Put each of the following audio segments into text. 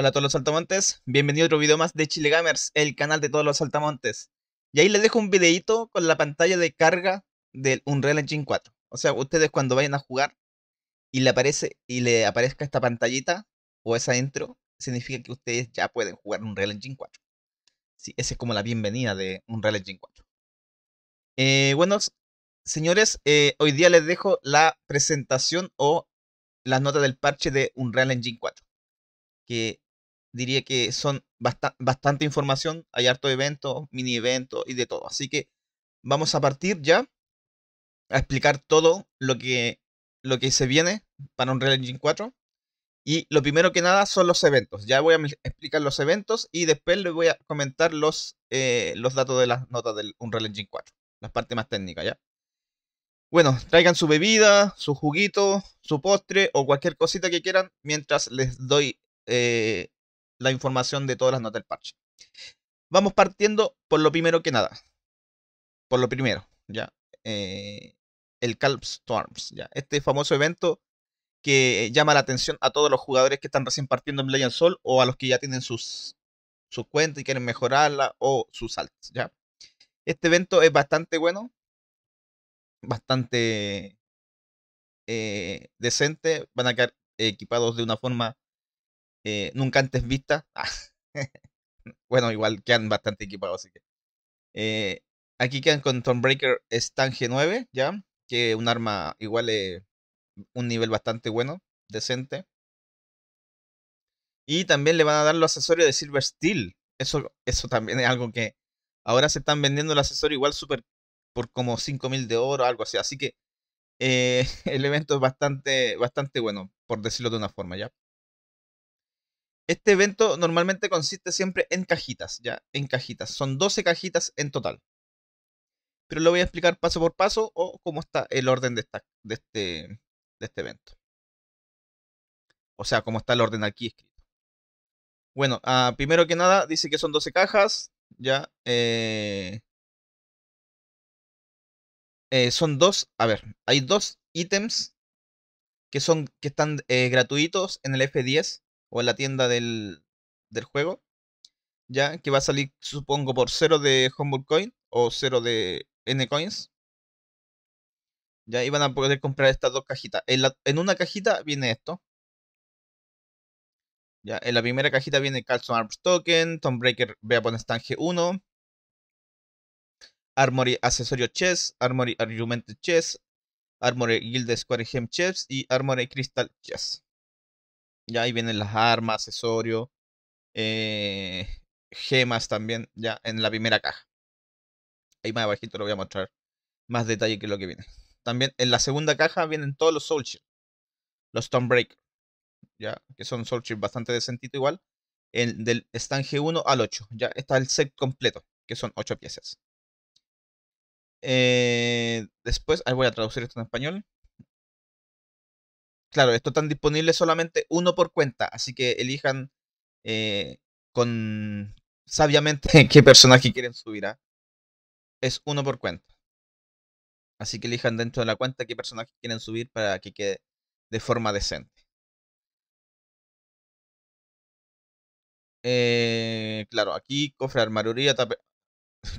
Hola a todos los saltamontes, bienvenido a otro video más de Chile Gamers, el canal de todos los saltamontes. Y ahí les dejo un videito con la pantalla de carga del Unreal Engine 4. O sea, ustedes cuando vayan a jugar y le, aparece, y le aparezca esta pantallita o esa intro, significa que ustedes ya pueden jugar Unreal Engine 4. Sí, esa es como la bienvenida de Unreal Engine 4. Eh, bueno, señores, eh, hoy día les dejo la presentación o las notas del parche de Unreal Engine 4. Que diría que son bastante información, hay harto eventos, mini eventos y de todo. Así que vamos a partir ya a explicar todo lo que, lo que se viene para Unreal Engine 4. Y lo primero que nada son los eventos. Ya voy a explicar los eventos y después les voy a comentar los, eh, los datos de las notas del Unreal Engine 4, las partes más técnicas ya. Bueno, traigan su bebida, su juguito, su postre o cualquier cosita que quieran mientras les doy eh, la información de todas las notas del parche. Vamos partiendo por lo primero que nada. Por lo primero, ¿ya? Eh, el Calp Storms, ¿ya? Este famoso evento que llama la atención a todos los jugadores que están recién partiendo en and Soul o a los que ya tienen sus, cuentas y quieren mejorarla o sus altas, ¿ya? Este evento es bastante bueno, bastante eh, decente, van a quedar equipados de una forma eh, nunca antes vista ah, bueno, igual quedan bastante equipados, así que. Eh, aquí quedan con Thornbreaker Stan G9, ya, que un arma igual es eh, un nivel bastante bueno, decente. Y también le van a dar los accesorios de Silver Steel. Eso, eso también es algo que ahora se están vendiendo el accesorio igual super por como 5.000 de oro, algo así. Así que el evento es bastante, bastante bueno, por decirlo de una forma, ¿ya? Este evento normalmente consiste siempre en cajitas, ya, en cajitas. Son 12 cajitas en total. Pero lo voy a explicar paso por paso o cómo está el orden de, este, de, este, evento. O sea, cómo está el orden aquí escrito. Bueno, ah, primero que nada, dice que son 12 cajas, ya. Eh, eh, son dos, a ver, hay dos ítems que, son, que están eh, gratuitos en el F10 o en la tienda del, juego, ya que va a salir supongo por 0 de Humble Coin o cero de N Coins. Ya van a poder comprar estas dos cajitas. En, una cajita viene esto. Ya, en la primera cajita viene Carlson Arms Token, Tombreaker Beapon Stange 1, Armory Accesorio Chess, Armory Argument Chess, Armory Guild Square Gem Chess y Armory Crystal Chess. Ya ahí vienen las armas, accesorios, eh, gemas también, ya en la primera caja. Ahí más abajito lo voy a mostrar más detalle que lo que viene. También en la segunda caja vienen todos los Soul los los break ya que son Soul bastante decentito igual. El, del estanque G1 al 8, ya está el set completo, que son 8 piezas. Eh, después, ahí voy a traducir esto en español claro, esto están disponibles solamente uno por cuenta, así que elijan eh, con sabiamente qué personaje quieren subir. ¿ah? Es uno por cuenta. Así que elijan dentro de la cuenta qué personaje quieren subir para que quede de forma decente. Eh, claro, aquí cofre de armaduría,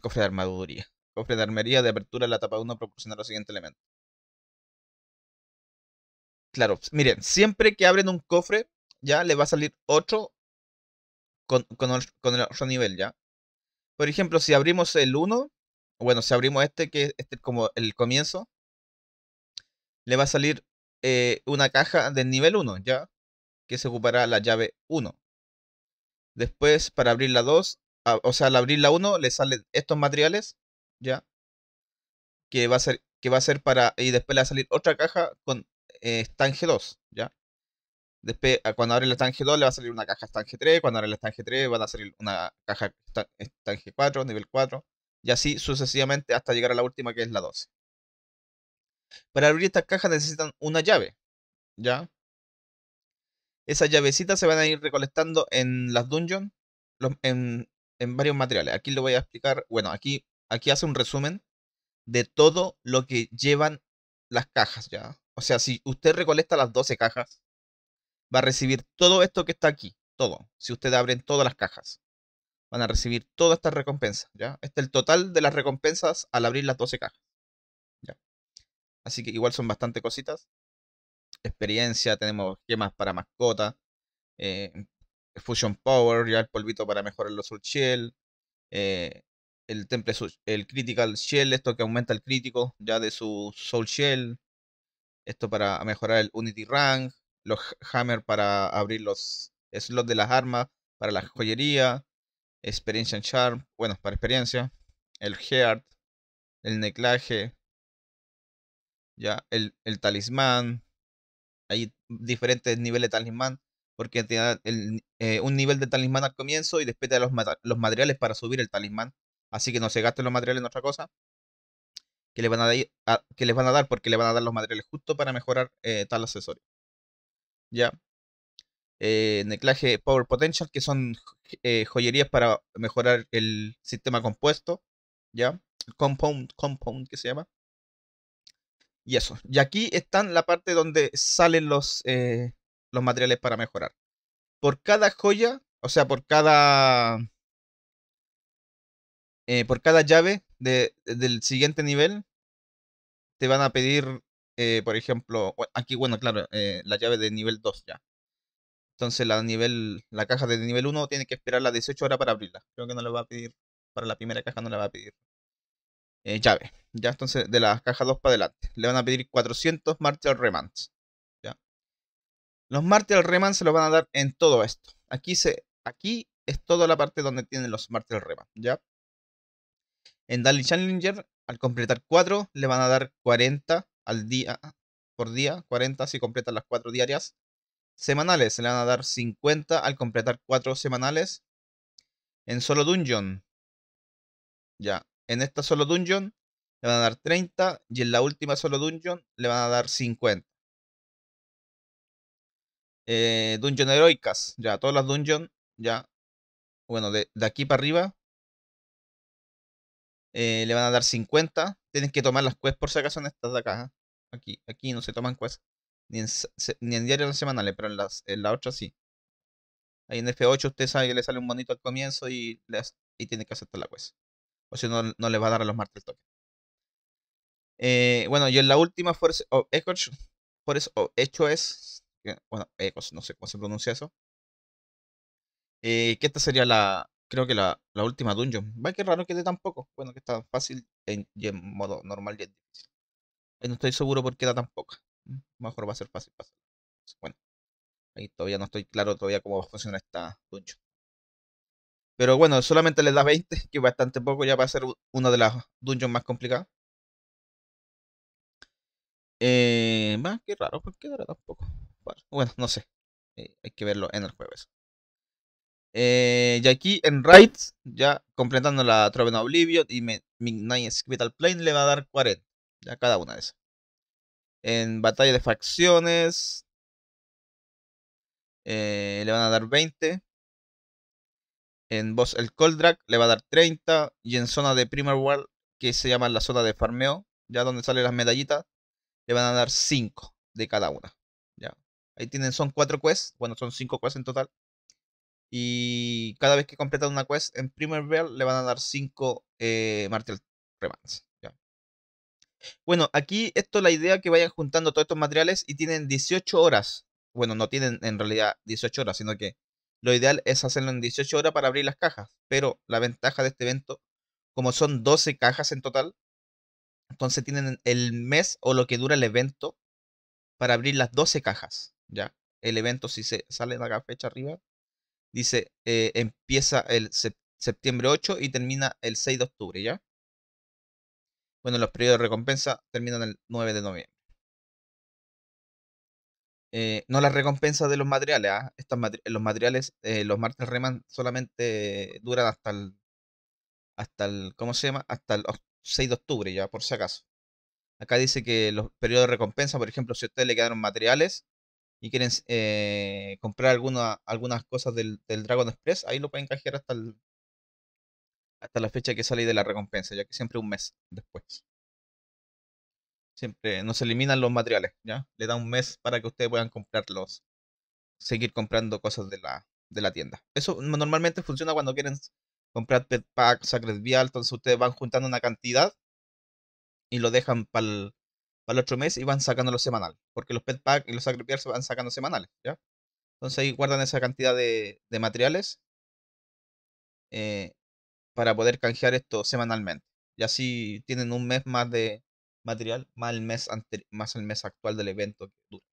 cofre de armaduría, cofre de armería de apertura, la tapa 1 proporciona los siguientes elementos claro, miren, siempre que abren un cofre, ya le va a salir otro con, el, otro nivel, ya. Por ejemplo, si abrimos el 1, bueno, si abrimos este, que es este como el comienzo, le va a salir eh, una caja del nivel 1, ya, que se ocupará la llave 1. Después, para abrir la 2, o sea, al abrir la 1, le salen estos materiales, ya, que va a ser, que va a ser para, y después le va a salir otra caja con eh, 2, ¿ya? Después, ah, cuando abre el estanque 2 le va a salir una caja estanque 3, cuando abre el estanque 3 van a salir una caja estanque 4, nivel 4, y así sucesivamente hasta llegar a la última que es la 12. Para abrir estas cajas necesitan una llave, ¿ya? Esas llavecitas se van a ir recolectando en las dungeons, en, varios materiales. Aquí lo voy a explicar, bueno, aquí, aquí hace un resumen de todo lo que llevan las cajas, ¿ya? O sea, si usted recolecta las 12 cajas, va a recibir todo esto que está aquí. Todo. Si usted abren todas las cajas, van a recibir todas estas recompensas. ¿ya? Este es el total de las recompensas al abrir las 12 cajas. ¿ya? Así que igual son bastante cositas. Experiencia, tenemos gemas para mascota. Eh, fusion Power, ya el polvito para mejorar los Soul Shell, eh, el Temple el Critical Shell, esto que aumenta el crítico ya de su Soul Shell, esto para mejorar el Unity Rank, los Hammer para abrir los slots de las armas, para la joyería, Experiencia en Charm, bueno, para experiencia, el Heart, el Neclaje, ya, el, Talismán. Hay diferentes niveles de talismán, porque te da eh, un nivel de talismán al comienzo y después te da los, los materiales para subir el talismán. Así que no se gasten los materiales en otra cosa que les van a, que les van a dar porque le van a dar los materiales Justo para mejorar eh, tal accesorio. ¿Ya? Eh, neclaje Power Potential, que son eh, joyerías para mejorar el sistema compuesto, ¿ya? Compound, compound que se llama. Y eso. Y aquí están la parte donde salen los, los materiales para mejorar. Por cada joya, o sea, por cada... por cada llave del siguiente nivel, te van a pedir, eh, por ejemplo, aquí, bueno, claro, eh, la llave de nivel 2 ya. Entonces la, nivel, la caja de nivel 1 tiene que esperar las 18 horas para abrirla. Creo que no le va a pedir, para la primera caja no le va a pedir eh, llave. Ya, entonces de la caja 2 para adelante. Le van a pedir 400 Martial Remands. ¿ya? Los Martial Remands se los van a dar en todo esto. Aquí, se, aquí es toda la parte donde tienen los Martial Remands. ¿ya? En Dali Challenger al completar 4 le van a dar 40 al día, por día, 40 si completan las 4 diarias. Semanales se le van a dar 50 al completar 4 semanales. En solo dungeon. Ya, en esta solo dungeon le van a dar 30 y en la última solo dungeon le van a dar 50. Eh, dungeon heroicas, ya, todas las dungeons ya. Bueno, de aquí para arriba eh, le van a dar 50. Tienen que tomar las quests por si acaso en estas de acá. ¿eh? Aquí, aquí no se toman quests. Ni en, diario ni en semanal pero en, las, la otra sí. Ahí en F8 usted sabe que le sale un bonito al comienzo y, y tiene que aceptar la quest. O si no, no le va a dar a los martes Token. Eh, bueno, y en la última Force of Echoes, bueno, Echoes, no sé cómo se pronuncia eso. que esta sería la, Creo que la, la última dungeon. Va, que raro que tan poco, Bueno, que está fácil en, y en modo normal y en difícil. No estoy seguro por qué da tan poca. Mm, mejor va a ser fácil pasar. Bueno, ahí todavía no estoy claro todavía cómo va a funcionar esta dungeon. Pero bueno, solamente le da 20, que bastante poco ya va a ser una de las dungeons más complicadas. Eh, que qué raro, ¿por qué dará tan poco? Bueno, no sé. Eh, hay que verlo en el jueves. Eh, y aquí en Raids, ya completando la Troven Oblivion y Midnight Vital Plane, le va a dar 40. Ya cada una de esas. En Batalla de Facciones, eh, le van a dar 20. En Boss el Coldrack le va a dar 30. Y en zona de Primer World, que se llama la zona de farmeo, ya donde salen las medallitas, le van a dar 5 de cada una. Ya. Ahí tienen, son 4 quests, bueno, son 5 quests en total. Y cada vez que completan una quest en Primer Bell le van a dar 5 eh, Martial Remands. Bueno, aquí esto la idea que vayan juntando todos estos materiales y tienen 18 horas. Bueno, no tienen en realidad 18 horas, sino que lo ideal es hacerlo en 18 horas para abrir las cajas. Pero la ventaja de este evento, como son 12 cajas en total, entonces tienen el mes o lo que dura el evento para abrir las 12 cajas. Ya, el evento si se sale en la fecha arriba, dice, eh, empieza el septiembre 8 y termina el 6 de octubre, ¿ya? Bueno, los periodos de recompensa terminan el 9 de noviembre. Eh, no las recompensas de los materiales, ¿ah? los materiales, eh, los martes Reman solamente duran hasta el, hasta el, ¿cómo se llama? Hasta el 6 de octubre, ya, por si acaso. Acá dice que los periodos de recompensa, por ejemplo, si a ustedes le quedaron materiales, y quieren eh, comprar alguna, algunas cosas del, Dragon Express, ahí lo pueden encajear hasta, el, hasta la fecha que sale de la recompensa, ya que siempre un mes después. Siempre nos eliminan los materiales, ¿ya? Le da un mes para que ustedes puedan comprarlos, seguir comprando cosas de la, de la tienda. Eso normalmente funciona cuando quieren comprar pet pack, sacred vial, entonces ustedes van juntando una cantidad y lo dejan para el al otro mes y van sacando los semanal, porque los pet pack y los sacrificios van sacando semanales, ¿ya? Entonces ahí guardan esa cantidad de, materiales eh, para poder canjear esto semanalmente. Y así tienen un mes más de material, más el mes, más el mes actual del evento que dura.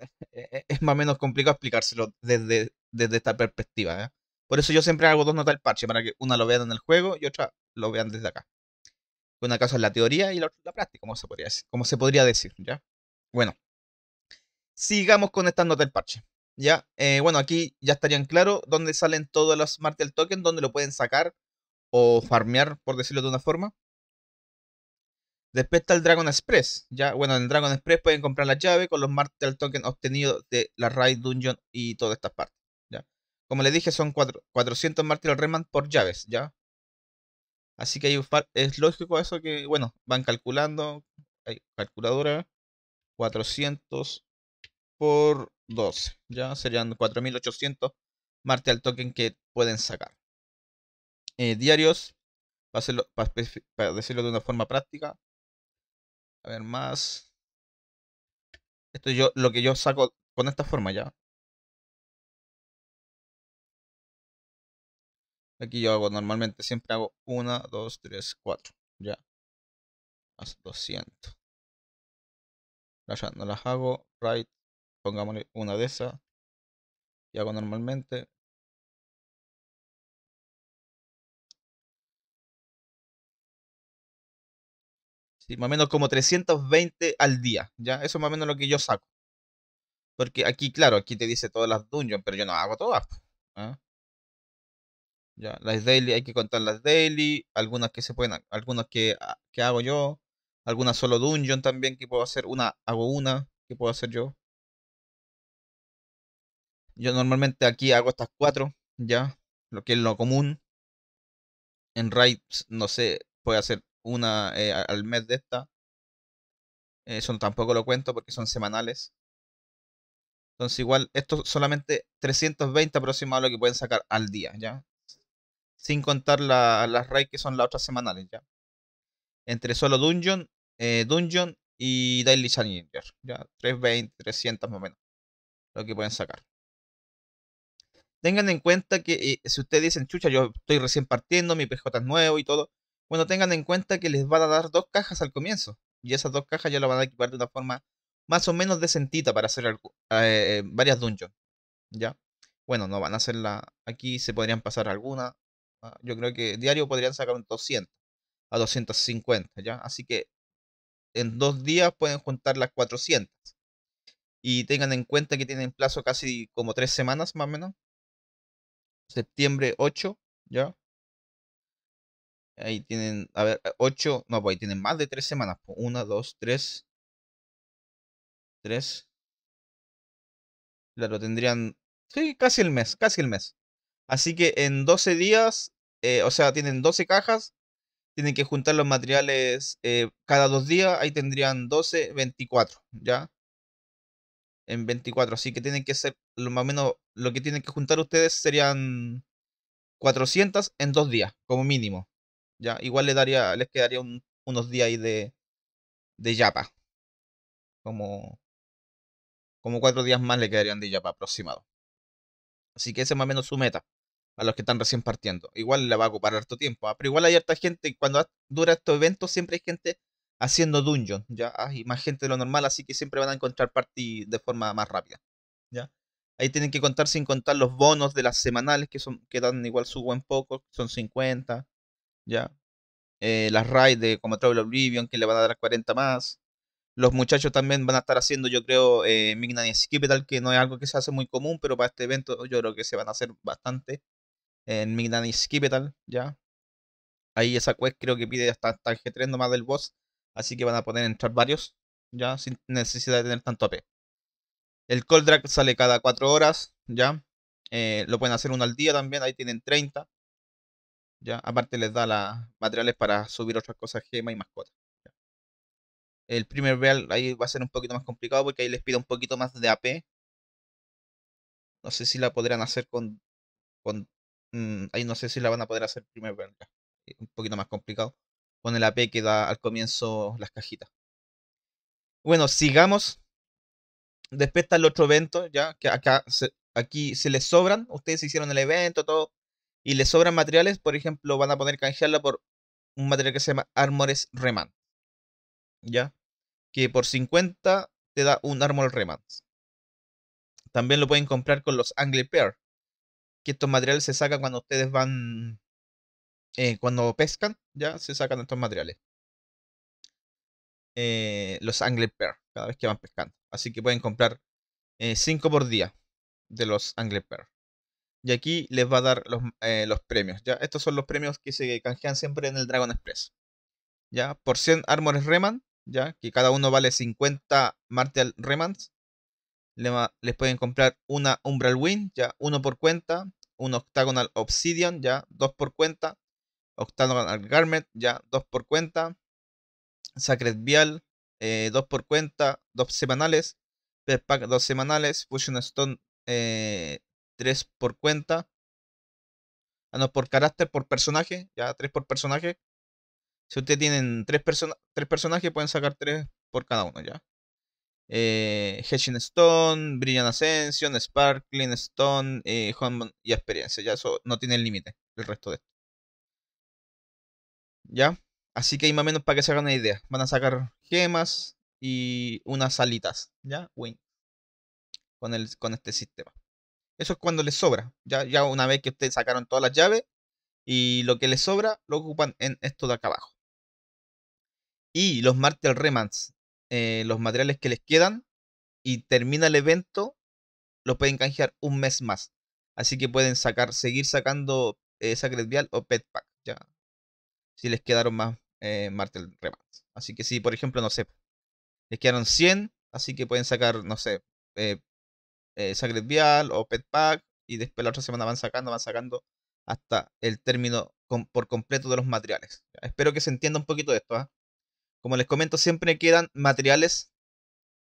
E, e, es más o menos complicado explicárselo desde, desde esta perspectiva. Por eso yo siempre hago dos notas del parche, para que una lo vean en el juego y otra lo vean desde acá. Una cosa es la teoría y la otra la práctica, como se podría decir. ¿ya? Bueno, sigamos conectándote del parche. ¿ya? Eh, bueno, aquí ya estarían claros dónde salen todos los Martel Tokens, dónde lo pueden sacar o farmear, por decirlo de una forma. Después está el Dragon Express. Ya, bueno, en el Dragon Express pueden comprar la llave con los Martel Tokens obtenidos de la Raid Dungeon y todas estas partes. ¿ya? Como les dije, son cuatro, 400 Martel Reman por llaves. ¿ya? Así que hay, es lógico eso que, bueno, van calculando, hay calculadora, 400 por 12, ya serían 4800 Marte al token que pueden sacar. Eh, diarios, para, para, decirlo de una forma práctica, a ver más. Esto yo, lo que yo saco con esta forma ya. Aquí yo hago normalmente, siempre hago 1, 2, 3, 4. Ya. Más 200. ya no las hago. Right. Pongámosle una de esas. Y hago normalmente. Sí, más o menos como 320 al día. Ya, eso más o menos lo que yo saco. Porque aquí, claro, aquí te dice todas las dungeons, pero yo no hago todas. ¿ah? las daily, hay que contar las daily, algunas que se pueden, algunas que, ah, que hago yo, algunas solo dungeon también que puedo hacer, una, hago una que puedo hacer yo. Yo normalmente aquí hago estas cuatro, ya, lo que es lo común. En raid, no sé, puede hacer una eh, al mes de esta. Eso tampoco lo cuento porque son semanales. Entonces igual, esto solamente 320 aproximadamente lo que pueden sacar al día, ¿ya? sin contar las raids que son las otras semanales ya. Entre solo Dungeon, eh, Dungeon y Daily Challenger, ya 320, 300 más o menos, lo que pueden sacar. Tengan en cuenta que eh, si ustedes dicen, chucha, yo estoy recién partiendo, mi PJ es nuevo y todo, bueno, tengan en cuenta que les van a dar dos cajas al comienzo, y esas dos cajas ya las van a equipar de una forma más o menos decentita para hacer eh, varias dungeons, ya. Bueno, no van a hacerla aquí, se podrían pasar alguna, Ah, yo creo que diario podrían sacar un 200 a 250, ¿ya? Así que en dos días pueden juntar las 400. Y tengan en cuenta que tienen plazo casi como tres semanas más o menos. Septiembre 8, ¿ya? Ahí tienen, a ver, 8, eh, no, pues ahí tienen más de tres semanas. 1, 2, 3, 3. Claro, tendrían, sí, casi el mes, casi el mes. Así que en 12 días, eh, o sea, tienen 12 cajas, tienen que juntar los materiales eh, cada dos días, ahí tendrían 12, 24, ¿ya? En 24, así que tienen que ser, lo más o menos, lo que tienen que juntar ustedes serían 400 en dos días, como mínimo, ¿ya? Igual les, daría, les quedaría unos días ahí de, yapa, como, como cuatro días más le quedarían de yapa aproximado. Así que ese es más o menos su meta a los que están recién partiendo. Igual le va a ocupar harto tiempo, ¿ah? pero igual hay harta gente, y cuando dura estos eventos siempre hay gente haciendo dungeon, ¿ya? Hay más gente de lo normal, así que siempre van a encontrar party de forma más rápida, ¿ya? Ahí tienen que contar sin contar los bonos de las semanales, que son que dan igual su buen poco, son 50, ¿ya? Eh, las raids de como Travel Oblivion, que le van a dar 40 más. Los muchachos también van a estar haciendo, yo creo, eh, que y que no es algo que se hace muy común, pero para este evento yo creo que se van a hacer bastante en y Skipetal, ¿ya? Ahí esa quest creo que pide hasta, hasta el G3 nomás del boss, así que van a poder entrar varios, ¿ya? Sin necesidad de tener tanto AP. El Cold Drag sale cada 4 horas, ¿ya? Eh, lo pueden hacer uno al día también, ahí tienen 30. ¿ya? Aparte les da los materiales para subir otras cosas, gema y mascotas. El primer real ahí va a ser un poquito más complicado porque ahí les pide un poquito más de AP. No sé si la podrán hacer con Mm, ahí no sé si la van a poder hacer primero, eh, un poquito más complicado. Con el AP que da al comienzo las cajitas. Bueno, sigamos. Después está el otro evento, ya que acá aquí se les sobran. Ustedes hicieron el evento, todo. Y les sobran materiales. Por ejemplo, van a poder canjearla por un material que se llama Armores Remand. ¿Ya? Que por 50 te da un Armor remand. También lo pueden comprar con los Angle Pair que estos materiales se sacan cuando ustedes van, eh, cuando pescan, ya se sacan estos materiales. Eh, los Angler per cada vez que van pescando. Así que pueden comprar 5 eh, por día de los Angler per Y aquí les va a dar los, premios. ¿ya? Estos son los premios que se canjean siempre en el Dragon Express. ¿ya? Por 100 Armores Reman, ¿ya? que cada uno vale 50 Martial Remans les pueden comprar una Umbral Win, ya uno por cuenta, un Octagonal Obsidian, ya dos por cuenta, Octagonal Garment, ya dos por cuenta, Sacred Vial, eh, dos por cuenta, dos semanales, Pack dos semanales, Fusion Stone eh, tres por cuenta, ah, no, por carácter, por personaje, ya tres por personaje. Si ustedes tienen tres, tres personajes, pueden sacar tres por cada uno, ya eh, Stone, Brilliant Ascension, Sparkling Stone, eh, y Experiencia. Ya eso no tiene límite, el resto de esto. ¿Ya? Así que hay más o menos para que se hagan una idea. Van a sacar gemas y unas alitas, ¿ya? Win. Con, el, con este sistema. Eso es cuando les sobra. Ya, ya una vez que ustedes sacaron todas las llaves y lo que les sobra lo ocupan en esto de acá abajo. Y los Martel Remans eh, los materiales que les quedan y termina el evento, los pueden canjear un mes más. Así que pueden sacar, seguir sacando Sacred Vial o Pet Pack. Ya. Si les quedaron más eh, Martel Remans. Así que si, por ejemplo, no sé, les quedaron 100, así que pueden sacar, no sé, eh, Sacred Vial o Pet Pack. Y después la otra semana van sacando, van sacando hasta el término por completo de los materiales. Espero que se entienda un poquito de esto. ¿ah? Como les comento, siempre quedan materiales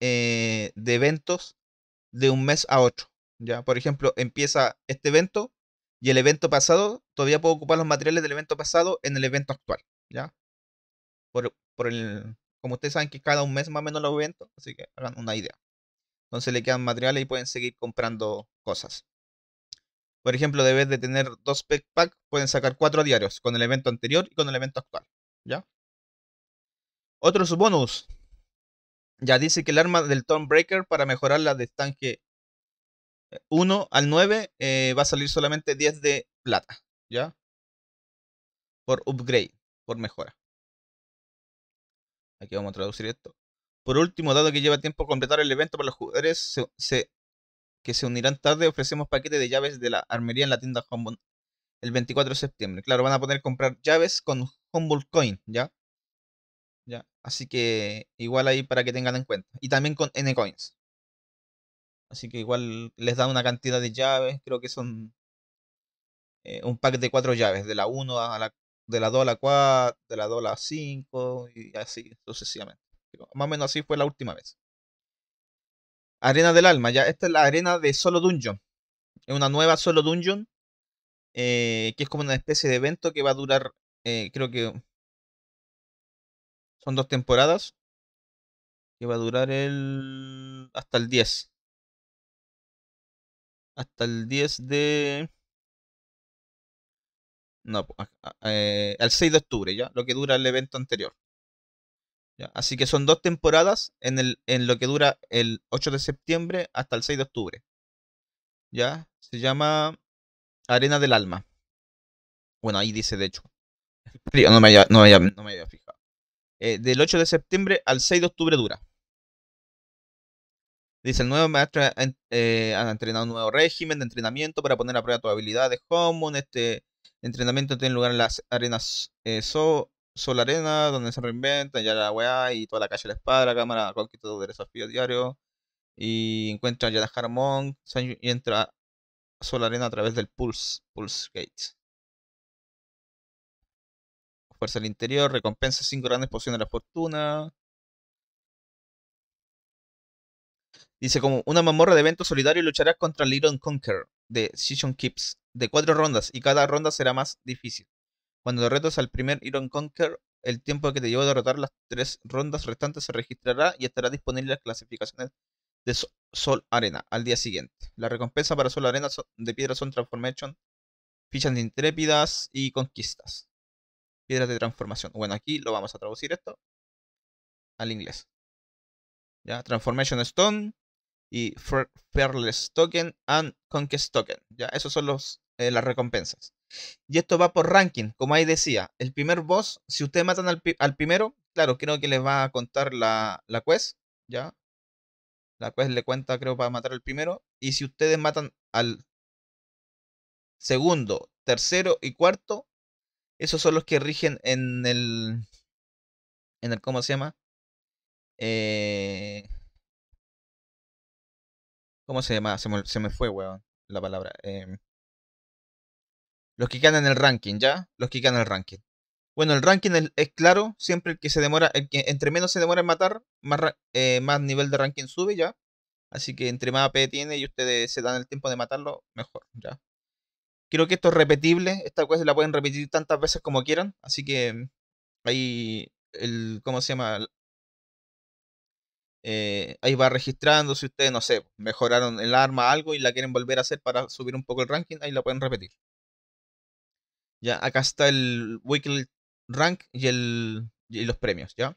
eh, de eventos de un mes a otro. ¿ya? Por ejemplo, empieza este evento y el evento pasado, todavía puedo ocupar los materiales del evento pasado en el evento actual. ¿ya? Por, el, como ustedes saben que cada un mes más o menos los eventos, así que hagan una idea. Entonces le quedan materiales y pueden seguir comprando cosas. Por ejemplo, vez de tener dos pack pack, pueden sacar cuatro diarios con el evento anterior y con el evento actual. ¿Ya? Otros bonus. Ya dice que el arma del Breaker para mejorar la de estanque 1 eh, al 9 eh, va a salir solamente 10 de plata. ¿Ya? Por upgrade, por mejora. Aquí vamos a traducir esto. Por último, dado que lleva tiempo completar el evento para los jugadores que se unirán tarde, ofrecemos paquetes de llaves de la armería en la tienda Humboldt el 24 de septiembre. Claro, van a poder comprar llaves con Humboldt Coin, ¿ya? Así que igual ahí para que tengan en cuenta. Y también con N-Coins Así que igual les da una cantidad de llaves, creo que son eh, un pack de cuatro llaves, de la 1 a la de la 2 a la 4, de la 2 a la 5 y así sucesivamente. Más o menos así fue la última vez. Arena del alma, ya esta es la arena de Solo Dungeon. Es una nueva Solo Dungeon eh, que es como una especie de evento que va a durar, eh, creo que son dos temporadas. Que va a durar el. hasta el 10. Hasta el 10 de. No, eh, al 6 de octubre, ya, lo que dura el evento anterior. Así que son dos temporadas en, lo que dura el 8 de septiembre hasta el 6 de octubre. ¿Ya? Se llama Arena del Alma. Bueno, ahí dice, de hecho. No me no me había fijado. Eh, del 8 de septiembre al 6 de octubre dura. Dice, el nuevo maestro Han eh, entrenado un nuevo régimen de entrenamiento para poner a prueba tus habilidades en Este entrenamiento tiene lugar en las arenas eh, Sol Arena, donde se reinventa ya la y toda la calle de la espada, la cámara, conquista de desafío diario Y encuentra ya la Harmon y entra a Sol Arena a través del Pulse, Pulse Gates. Fuerza al Interior, recompensa 5 grandes pociones de la fortuna. Dice como una mamorra de evento solidario lucharás contra el Iron Conquer de Season Keeps de 4 rondas y cada ronda será más difícil. Cuando derrotas al primer Iron Conquer, el tiempo que te llevó a derrotar las tres rondas restantes se registrará y estará disponible las clasificaciones de Sol Arena al día siguiente. La recompensa para Sol Arena de piedra son Transformation, fichas de intrépidas y conquistas de transformación. Bueno, aquí lo vamos a traducir esto al inglés. ¿Ya? Transformation Stone y Fearless Token and Conquest Token. ¿Ya? Esos son los, eh, las recompensas. Y esto va por ranking, como ahí decía. El primer boss, si ustedes matan al, primero, claro, creo que les va a contar la, la quest, ¿ya? La quest le cuenta, creo, para matar al primero. Y si ustedes matan al segundo, tercero y cuarto, esos son los que rigen en el. En el ¿Cómo se llama? Eh, ¿Cómo se llama? Se me, fue, weón, la palabra. Em. los que ganan en el ranking, ¿ya? Los que ganan en el ranking. Bueno, el ranking es, claro, siempre el que se demora, el que entre menos se demora en matar, más, eh, más nivel de ranking sube ya. Así que entre más AP tiene y ustedes se dan el tiempo de matarlo, mejor, ya. Creo que esto es repetible. Esta cosa la pueden repetir tantas veces como quieran. Así que ahí, el, ¿cómo se llama? Eh, ahí va registrando. Si ustedes, no sé, mejoraron el arma, algo y la quieren volver a hacer para subir un poco el ranking, ahí la pueden repetir. Ya, acá está el weekly rank y, el, y los premios, ¿ya?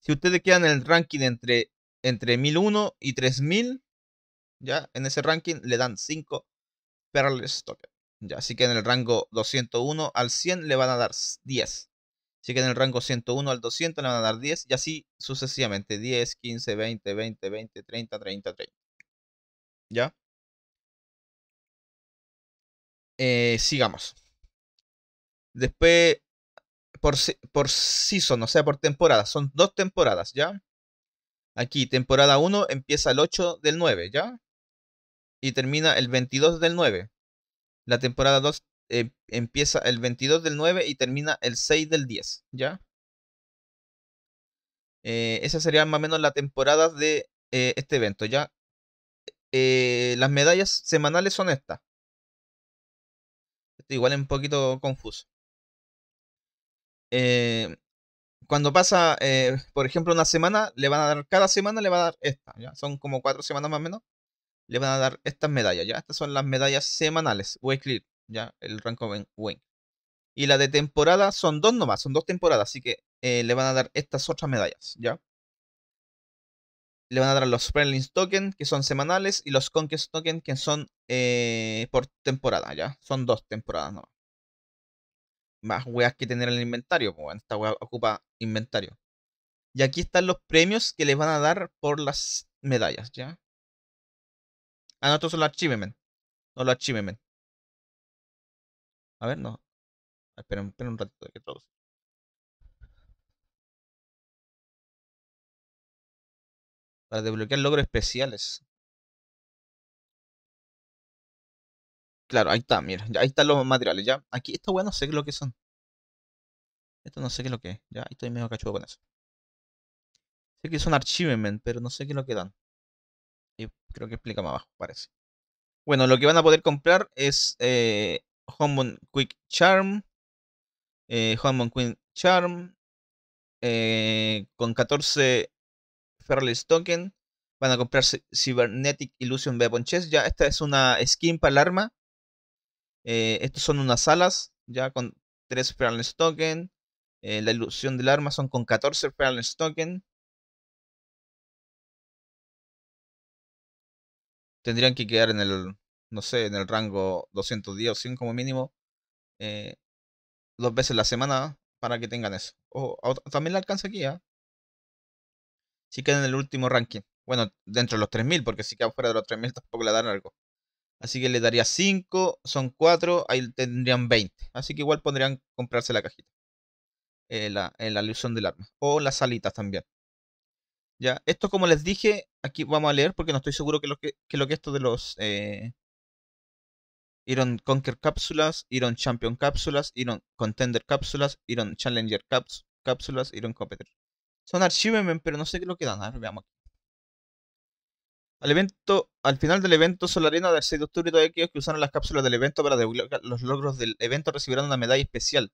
Si ustedes quedan en el ranking entre, entre 1001 y 3000, ¿ya? En ese ranking le dan 5 Perl Ya, así que en el rango 201 al 100 le van a dar 10. Así que en el rango 101 al 200 le van a dar 10 y así sucesivamente. 10, 15, 20, 20, 20, 30, 30, 30. ¿Ya? Eh, sigamos. Después, por, por season, o sea, por temporada. Son dos temporadas, ¿ya? Aquí, temporada 1 empieza el 8 del 9, ¿ya? y termina el 22 del 9. La temporada 2 eh, empieza el 22 del 9 y termina el 6 del 10, ¿ya? Eh, esa sería más o menos la temporada de eh, este evento, ¿ya? las medallas semanales son estas. Esto igual es un poquito confuso. cuando pasa, por ejemplo, una semana, le van a dar, cada semana le va a dar esta, ¿ya? Son como cuatro semanas más o menos le van a dar estas medallas, ¿ya? Estas son las medallas semanales, Weekly, ¿ya? El rango win. Y la de temporada son dos nomás, son dos temporadas, así que eh, le van a dar estas otras medallas, ¿ya? Le van a dar los Springlings Token, que son semanales, y los Conquest Token, que son eh, por temporada, ¿ya? Son dos temporadas nomás. Más weas que tener en el inventario, esta wea ocupa inventario. Y aquí están los premios que le van a dar por las medallas, ¿ya? Ah, no, esto es el achievements. No lo achievements. A ver, no. Ah, esperen, esperen un ratito de que todos Para desbloquear logros especiales. Claro, ahí está, mira. ahí están los materiales, ya. Aquí, esto bueno sé qué es lo que son. Esto no sé qué es lo que es. Ya, estoy medio cachudo con eso. Sé que son archivement, pero no sé qué es lo que dan creo que explica más abajo, parece. Bueno, lo que van a poder comprar es eh, Homemon Quick Charm. Eh, Homemon Quick Charm. Eh, con 14 Fairless Token. Van a comprar Cybernetic Illusion Weapon Chest. Ya, esta es una skin para el arma. Eh, estos son unas alas. Ya con 3 Fairless Token. Eh, la ilusión del arma son con 14 Fairless Token. tendrían que quedar en el, no sé, en el rango 210 o 100 como mínimo, eh, dos veces la semana para que tengan eso. O, también le alcanza aquí, ¿ah? Si quedan en el último ranking. Bueno, dentro de los 3000, porque si quedan fuera de los 3000 tampoco le dan algo. Así que le daría 5, son 4, ahí tendrían 20. Así que igual podrían comprarse la cajita. En eh, la, eh, la del arma. O las alitas también. Ya, esto como les dije, aquí vamos a leer porque no estoy seguro que lo que, que, lo que esto de los eh, Iron Conquer cápsulas, Iron Champion cápsulas, Iron Contender cápsulas, Iron Challenger caps, cápsulas, Iron Competitor. Son Archivemen, pero no sé qué es lo que dan. A ver, veamos aquí. Al, evento, al final del evento Solarena del 6 de octubre, todos aquellos que usaron las cápsulas del evento para los logros del evento recibirán una medalla especial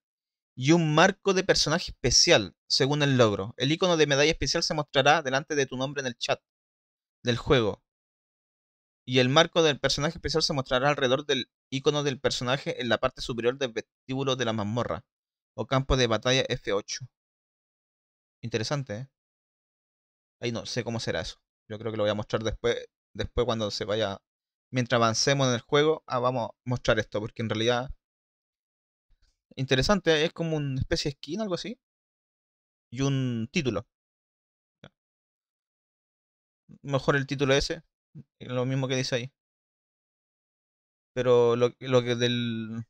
y un marco de personaje especial, según el logro. El icono de medalla especial se mostrará delante de tu nombre en el chat del juego. Y el marco del personaje especial se mostrará alrededor del icono del personaje en la parte superior del vestíbulo de la mazmorra o campo de batalla F8. Interesante, ¿eh? Ahí no sé cómo será eso. Yo creo que lo voy a mostrar después, después cuando se vaya... Mientras avancemos en el juego, ah, vamos a mostrar esto, porque en realidad Interesante, es como una especie de skin, algo así. Y un título. Mejor el título ese. Eh, lo mismo que dice ahí. Pero lo, que del.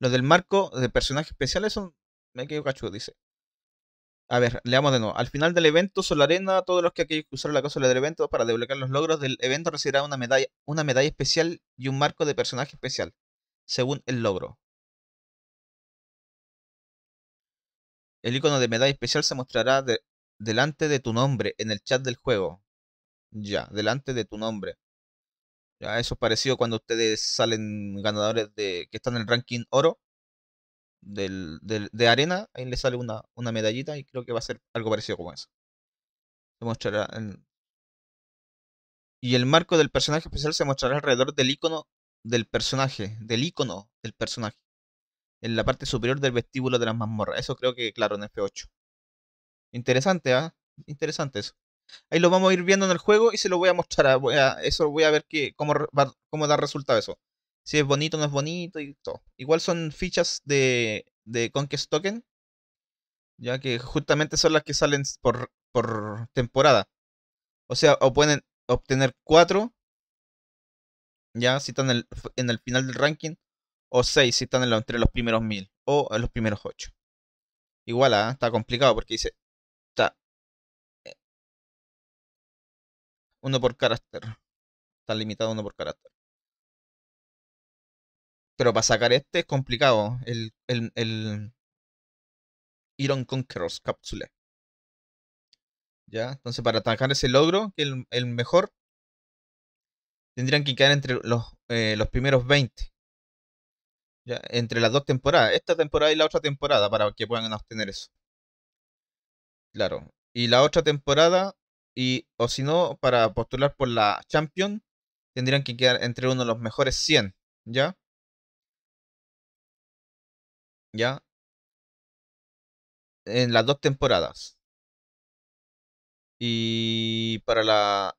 Lo del marco de especial es un. Me quedo cachudo, dice. A ver, leamos de nuevo. Al final del evento Solarena, todos los que hay que usar la cápsula del evento para desbloquear los logros del evento recibirán una medalla, una medalla especial y un marco de personaje especial, según el logro. El icono de medalla especial se mostrará delante de tu nombre en el chat del juego. Ya, delante de tu nombre. Ya, eso es parecido cuando ustedes salen ganadores de que están en el ranking oro de arena. Ahí les sale una, una medallita y creo que va a ser algo parecido como eso. Se mostrará Y el marco del personaje especial se mostrará alrededor del icono del personaje. Del icono del personaje en la parte superior del vestíbulo de las mazmorras. Eso creo que, claro, en F8. Interesante, ¿ah? Interesante eso. Ahí lo vamos a ir viendo en el juego y se lo voy a mostrar. a, eso voy a ver que, cómo, cómo da resultado eso. Si es bonito o no es bonito y todo. Igual son fichas de, de Conquest Token. Ya que justamente son las que salen por, por temporada. O sea, o pueden obtener 4. Ya, si están en el final del ranking o 6 si están en entre los primeros 1000 o los primeros 8. Igual, ah, está complicado porque dice, está eh, uno por carácter. Está limitado uno por carácter. Pero para sacar este es complicado. El, el, el Iron Conquerors cápsula. ¿Ya? Entonces, para atacar ese logro, que el, el mejor, tendrían que quedar entre los, eh, los primeros 20 entre las dos temporadas, esta temporada y la otra temporada, para que puedan obtener eso. Claro. Y la otra temporada, y, o si no, para postular por la Champion, tendrían que quedar entre uno de los mejores 100, ¿ya? ¿Ya? En las dos temporadas. Y para la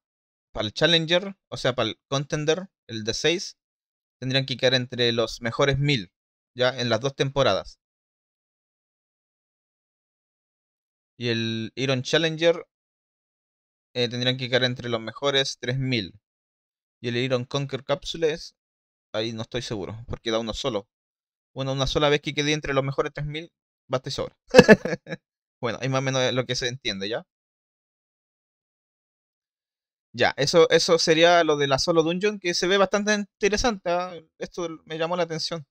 para el Challenger, o sea, para el Contender, el de 6, tendrían que quedar entre los mejores mil, ya en las dos temporadas. Y el Iron Challenger eh, tendrían que quedar entre los mejores 3000. Y el Iron Conquer Capsules, ahí no estoy seguro, porque da uno solo. Bueno, una sola vez que quede entre los mejores 3000, basta y sobra. bueno, ahí más o menos lo que se entiende, ¿ya? Ya, eso, eso sería lo de la solo dungeon, que se ve bastante interesante. Ah, esto me llamó la atención.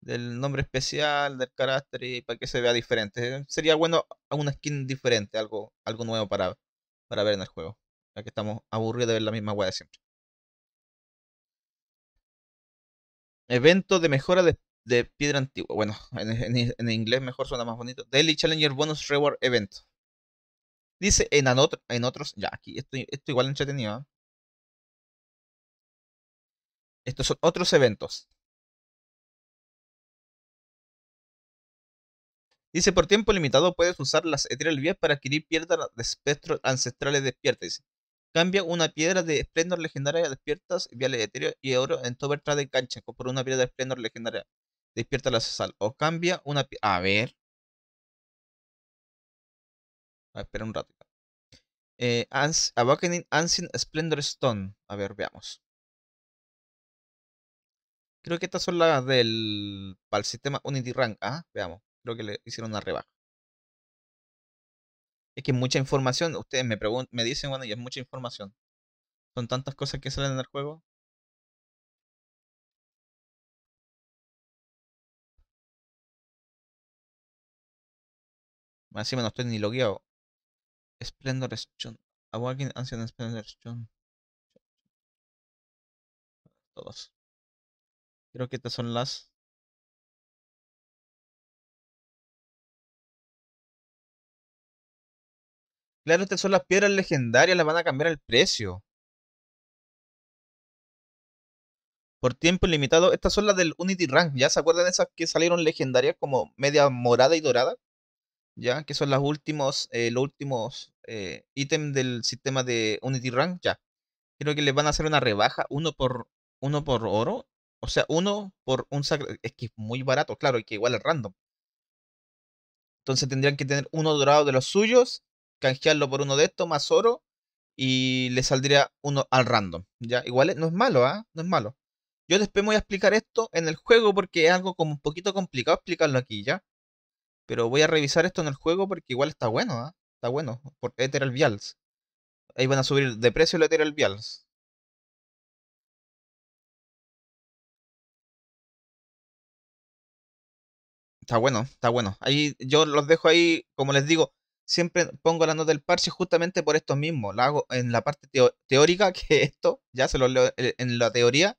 Del nombre especial, del carácter y para que se vea diferente. Sería bueno una skin diferente, algo, algo nuevo para, para ver en el juego. Ya que estamos aburridos de ver la misma weá de siempre. Evento de mejora de, piedra antigua. Bueno, en, en, inglés mejor suena más bonito. Daily Challenger Bonus Reward Event. Dice en, en otros. Ya, aquí esto, esto igual entretenido. ¿ah? Estos son otros eventos. Dice, por tiempo limitado puedes usar las Ethereal Vías para adquirir piedras de espectros ancestrales despiertas. Dice, Cambia una piedra de esplendor Legendaria despiertas, viales Ethereum y Oro en Tover de Cancha por una piedra de esplendor Legendaria despierta la sal. O cambia una piedra... A ver. A ver, espera un rato. Eh, Awakening Ancient Splendor Stone. A ver, veamos. Creo que estas son las del. para el sistema Unity Rank. Ah, veamos. Creo que le hicieron una rebaja. Es que mucha información. Ustedes me, preguntan me dicen, bueno, y es mucha información. Son tantas cosas que salen en el juego. Más no estoy ni logueado. Splendor John. Awaken Ancient Splendor John. Todos Creo que estas son las. Claro, estas son las piedras legendarias, las van a cambiar el precio. por tiempo ilimitado. Estas son las del Unity Rank, ¿ya se acuerdan esas que salieron legendarias como media morada y dorada? ya que son eh, los últimos, los últimos eh, ítems del sistema de Unity Rank, ya. Creo que les van a hacer una rebaja, uno por, uno por oro, o sea, uno por un sacro. es que es muy barato, claro, y que igual es random. Entonces tendrían que tener uno dorado de los suyos, canjearlo por uno de estos, más oro, y le saldría uno al random, ya. Igual eh, no es malo, ¿ah? No es malo. Yo después voy a explicar esto en el juego porque es algo como un poquito complicado explicarlo aquí, ¿ya? Pero voy a revisar esto en el juego porque igual está bueno, ¿eh? Está bueno, por Ethereal Vials. Ahí van a subir de precio el Ethereal Vials. Está bueno, está bueno. Ahí yo los dejo ahí, como les digo, siempre pongo la nota del parche justamente por esto mismo. La hago en la parte teórica, que esto ya se lo leo eh, en la teoría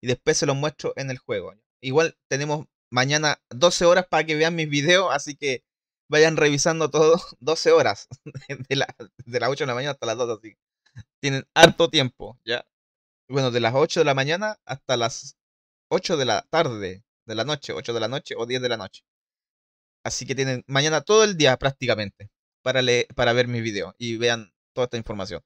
y después se lo muestro en el juego. Igual tenemos mañana 12 horas para que vean mis videos, así que vayan revisando todo, 12 horas, de, las 8 de la mañana hasta las 2, así. Tienen harto tiempo, ¿ya? Bueno, de las 8 de la mañana hasta las 8 de la tarde, de la noche, 8 de la noche o 10 de la noche. Así que tienen mañana todo el día prácticamente para, leer, para ver mis videos y vean toda esta información.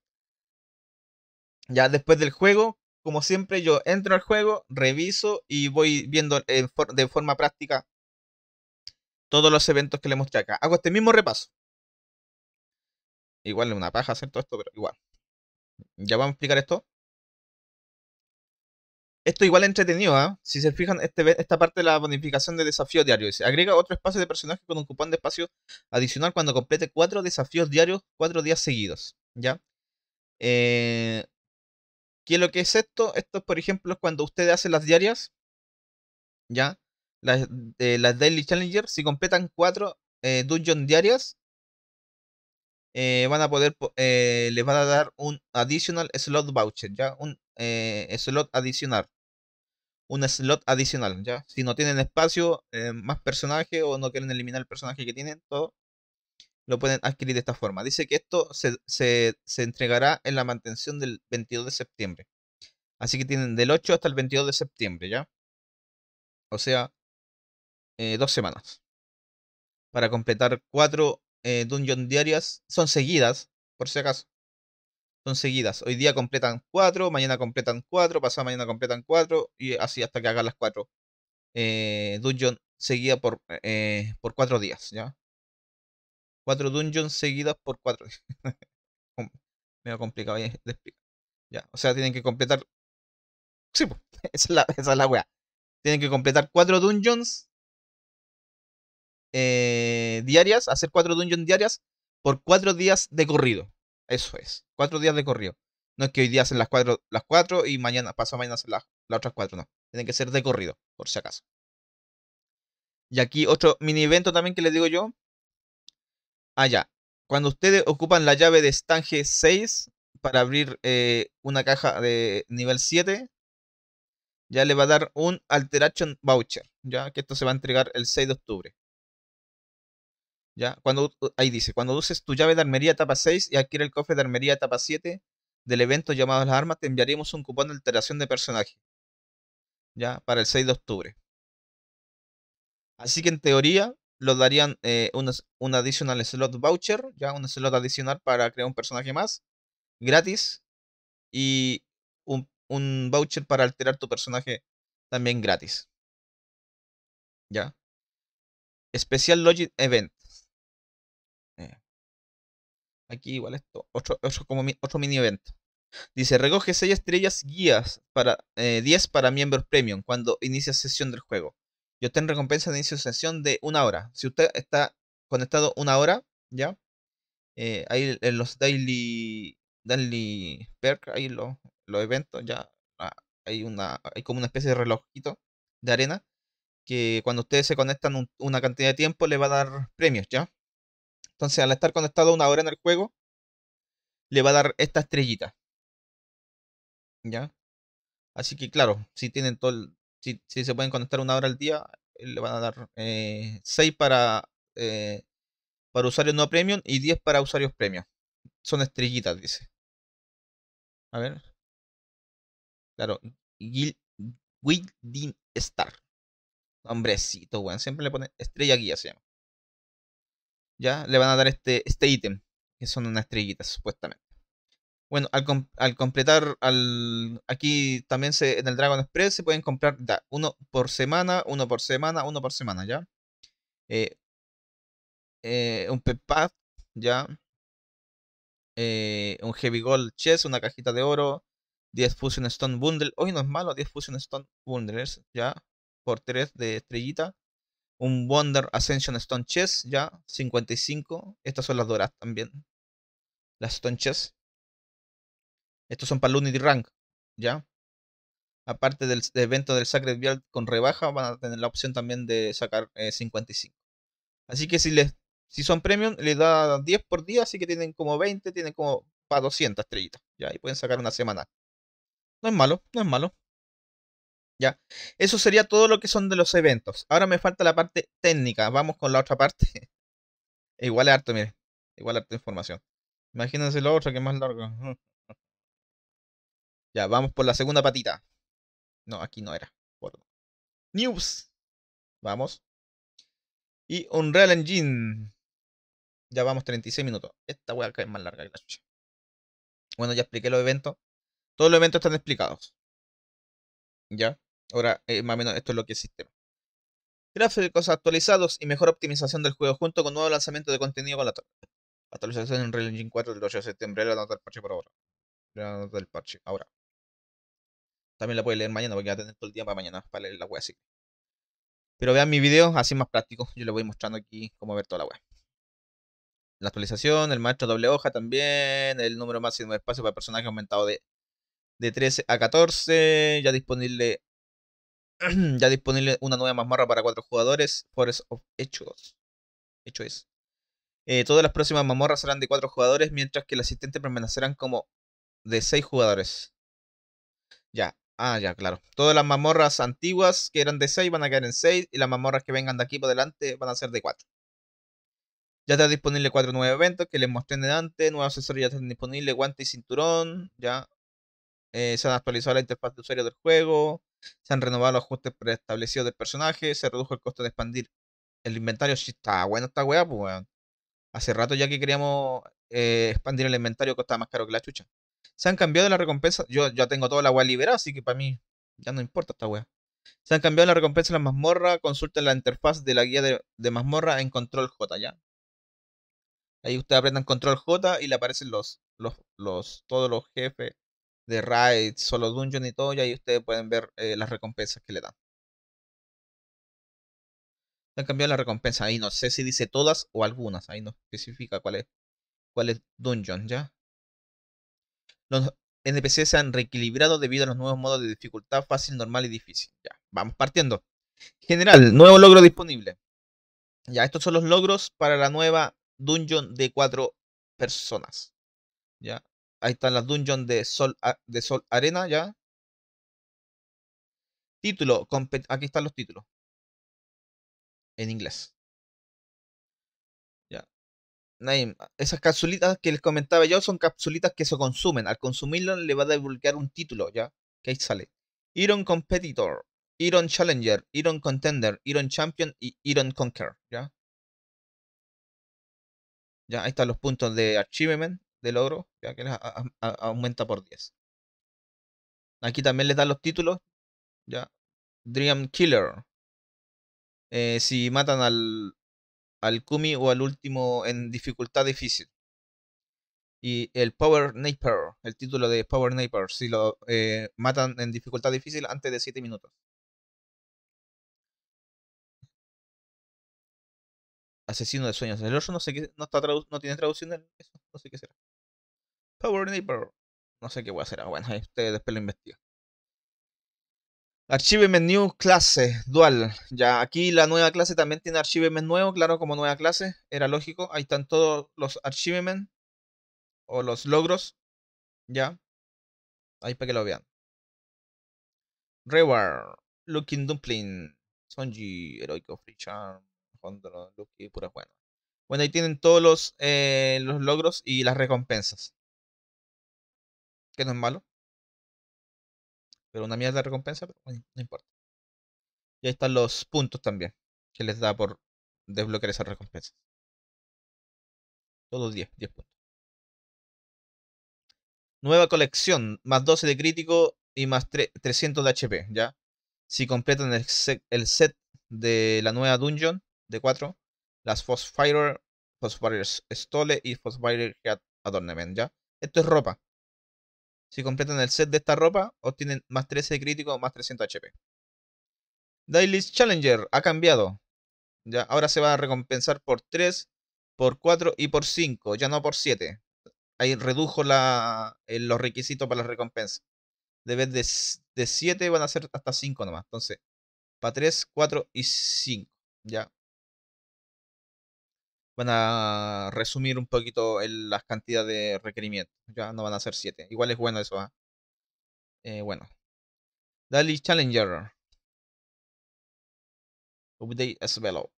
Ya después del juego, como siempre, yo entro al juego, reviso y voy viendo eh, de forma práctica todos los eventos que le mostré acá. Hago este mismo repaso. Igual es una paja hacer todo esto, pero igual. Ya vamos a explicar esto. Esto igual es entretenido, ¿ah? Si se fijan, este esta parte de la bonificación de desafío diario. Dice, agrega otro espacio de personaje con un cupón de espacio adicional cuando complete cuatro desafíos diarios cuatro días seguidos. ¿Ya? Eh, ¿Qué es lo que es esto? Esto por ejemplo, es cuando ustedes hacen las diarias, ¿ya? Eh, las, Daily Challenger, si completan cuatro eh, Dungeons diarias, eh, van a poder, les van a dar un additional slot voucher, ¿ya? Un slot adicional. Un slot adicional, ¿ya? Si no tienen espacio, más personaje o no quieren eliminar el personaje que tienen, todo, lo pueden adquirir de esta forma. Dice que esto se, entregará en la mantención del 22 de septiembre. Así que tienen del 8 hasta el 22 de septiembre, ¿ya? O sea, eh, dos semanas. Para completar cuatro eh, dungeons diarias. Son seguidas, por si acaso. Son seguidas. Hoy día completan cuatro, mañana completan cuatro, pasado mañana completan cuatro y así hasta que hagan las cuatro eh, dungeons dungeon por cuatro días, ¿ya? Cuatro dungeons seguidas por cuatro. Medio complicado ya de explicar. Ya, o sea, tienen que completar. Sí, esa es la, la weá. Tienen que completar cuatro dungeons eh, diarias, hacer cuatro dungeons diarias por cuatro días de corrido. Eso es, cuatro días de corrido. No es que hoy día hacen las cuatro, las cuatro y mañana, pasa mañana hacen las, las otras cuatro, no. Tienen que ser de corrido, por si acaso. Y aquí otro mini evento también que les digo yo, Ah, ya. Cuando ustedes ocupan la llave de estanque 6 para abrir eh, una caja de nivel 7, ya le va a dar un Alteration Voucher, ya que esto se va a entregar el 6 de octubre. Ya, cuando, uh, ahí dice, cuando uses tu llave de armería etapa 6 y adquiere el cofre de armería etapa 7 del evento llamado Las Armas, te enviaremos un cupón de alteración de personaje. Ya, para el 6 de octubre. Así que en teoría, lo darían eh, un additional slot voucher, ya un slot adicional para crear un personaje más, gratis, y un, voucher para alterar tu personaje también gratis. Ya. Especial Logic Event. Eh. Aquí igual esto, otro, otro, como otro mini evento. Dice, recoge 6 estrellas guías para 10 eh, para miembros premium cuando inicias sesión del juego yo tengo recompensa de inicio de sesión de una hora. Si usted está conectado una hora, ¿ya? Eh, ahí en eh, los daily, daily perk, ahí los, eventos, ya ah, hay, una, hay como una especie de relojito de arena que cuando ustedes se conectan una cantidad de tiempo le va a dar premios, ¿ya? Entonces al estar conectado una hora en el juego, le va a dar esta estrellita. ¿Ya? Así que claro, si tienen todo el, si, se pueden conectar una hora al día, eh, le van a dar 6 eh, para, eh, para usuarios no premium y 10 para usuarios premium. Son estrellitas, dice. A ver. Claro, Guilding Star. Hombrecito, bueno, Siempre le pone estrella guía, se llama. Ya le van a dar este, este ítem, que son unas estrellitas, supuestamente. Bueno, al, completar, al aquí también se, en el Dragon Express se pueden comprar uno por semana, uno por semana, uno por semana, ¿ya? Eh, eh, un Pep ¿ya? Eh, un Heavy Gold Chess, una cajita de oro, 10 Fusion Stone Bundles. Hoy no es malo, 10 Fusion Stone Bundles, ¿ya? Por 3 de estrellita. Un Wonder Ascension Stone Chess, ¿ya? 55. Estas son las doradas también. Las Stone Chess. Estos son para Unity Rank, ¿ya? Aparte del, evento del Sacred Vial con rebaja, van a tener la opción también de sacar 55. Eh, así que si les si son premium, les da 10 por día, así que tienen como 20, tienen como para 200 estrellitas, ¿ya? Y pueden sacar una semana. No es malo, no es malo. Ya, eso sería todo lo que son de los eventos. Ahora me falta la parte técnica. Vamos con la otra parte. Igual harto, miren. Igual harto información. Imagínense lo otro que es más largo. Ya, vamos por la segunda patita. No, aquí no era. News. Vamos. Y Unreal Engine. Ya vamos 36 minutos. Esta weá es más larga que la chucha. Bueno, ya expliqué los eventos. Todos los eventos están explicados. Ya. Ahora, eh, más o menos, esto es lo que es sistema. Gráficos actualizados y mejor optimización del juego junto con nuevo lanzamiento de contenido con la actualización en Unreal Engine 4 del 8 de septiembre. La nota del parche por ahora. La nota del parche. Ahora. También la puede leer mañana porque va a tener todo el día para mañana para leer la web así. Pero vean mi video, así más práctico. Yo les voy mostrando aquí cómo ver toda la web. La actualización, el maestro doble hoja también, el número máximo de espacio para personajes aumentado de, de 13 a 14. Ya disponible ya disponible una nueva mazmorra para cuatro jugadores, Forest of Hechos. Hecho es. Eh, todas las próximas mazmorras serán de cuatro jugadores, mientras que el asistente permanecerán como de seis jugadores. Ya, Ah, ya, claro. Todas las mamorras antiguas que eran de 6 van a quedar en 6 y las mamorras que vengan de aquí para adelante van a ser de 4. Ya está disponible 4 nuevos eventos que les mostré antes, nuevos asesores ya están disponibles, guante y cinturón, ya. Eh, se han actualizado la interfaz de usuario del juego, se han renovado los ajustes preestablecidos del personaje, se redujo el costo de expandir el inventario. Si está bueno esta weá, pues weón. Hace rato ya que queríamos eh, expandir el inventario, costaba más caro que la chucha. Se han cambiado la recompensa. Yo ya tengo toda la weá liberada, así que para mí ya no importa esta weá. Se han cambiado la recompensa En la mazmorra. Consulten la interfaz de la guía de, mazmorra en control J, ¿ya? Ahí ustedes apretan control J y le aparecen los, los, los, todos los jefes de raid, solo dungeon y todo. Y ahí ustedes pueden ver eh, las recompensas que le dan. Se han cambiado la recompensa. Ahí no sé si dice todas o algunas. Ahí no especifica cuál es, cuál es dungeon, ¿ya? Los NPC se han reequilibrado debido a los nuevos modos de dificultad fácil, normal y difícil. Ya, vamos partiendo. General, nuevo logro disponible. Ya, estos son los logros para la nueva dungeon de cuatro personas. Ya, ahí están las dungeons de Sol, de Sol Arena, ya. Título, aquí están los títulos. En inglés esas capsulitas que les comentaba yo son capsulitas que se consumen. Al consumirlo le va a divulgar un título, ¿ya? Que ahí sale. Iron Competitor, Iron Challenger, Iron Contender, Iron Champion y Iron Conquer, ¿ya? Ya, ahí están los puntos de achievement, de logro, ya que les aumenta por 10. Aquí también les dan los títulos, ya. Dream Killer. Eh, si matan al, al Kumi o al último en dificultad difícil. Y el Power Napier el título de Power Napier si lo eh, matan en dificultad difícil antes de 7 minutos. Asesino de sueños. El oso no sé no, está no tiene traducción eso, no sé qué será. Power Napier no sé qué voy a hacer. Bueno, ahí ustedes después lo investigan. Archivement New Clase Dual. Ya aquí la nueva clase también tiene Archivement nuevo, claro, como nueva clase. Era lógico. Ahí están todos los Archivement o los logros. Ya. Ahí para que lo vean. Reward. Looking Dumpling. Sonji. Heroico Free Charm. Hondro. Lucky, pura bueno. Bueno, ahí tienen todos los, eh, los logros y las recompensas. Que no es malo. Pero una mierda de recompensa, pero bueno, no importa. Y ahí están los puntos también que les da por desbloquear esas recompensas. Todos 10, 10 puntos. Nueva colección, más 12 de crítico y más 300 de HP, ¿ya? Si completan el, set, de la nueva dungeon de 4, las Phosphire, Phosphire Stole y Phosphire Head ¿ya? Esto es ropa. Si completan el set de esta ropa, obtienen más 13 de crítico, más 300 HP. daily Challenger ha cambiado. Ya, ahora se va a recompensar por 3, por 4 y por 5, ya no por 7. Ahí redujo la, eh, los requisitos para la recompensa. De vez de, de 7 van a ser hasta 5 nomás. Entonces, para 3, 4 y 5. Ya, van a resumir un poquito las cantidades de requerimientos. Ya no van a ser 7. Igual es bueno eso. ¿ah? ¿eh? bueno. Dali Challenger. Update as well.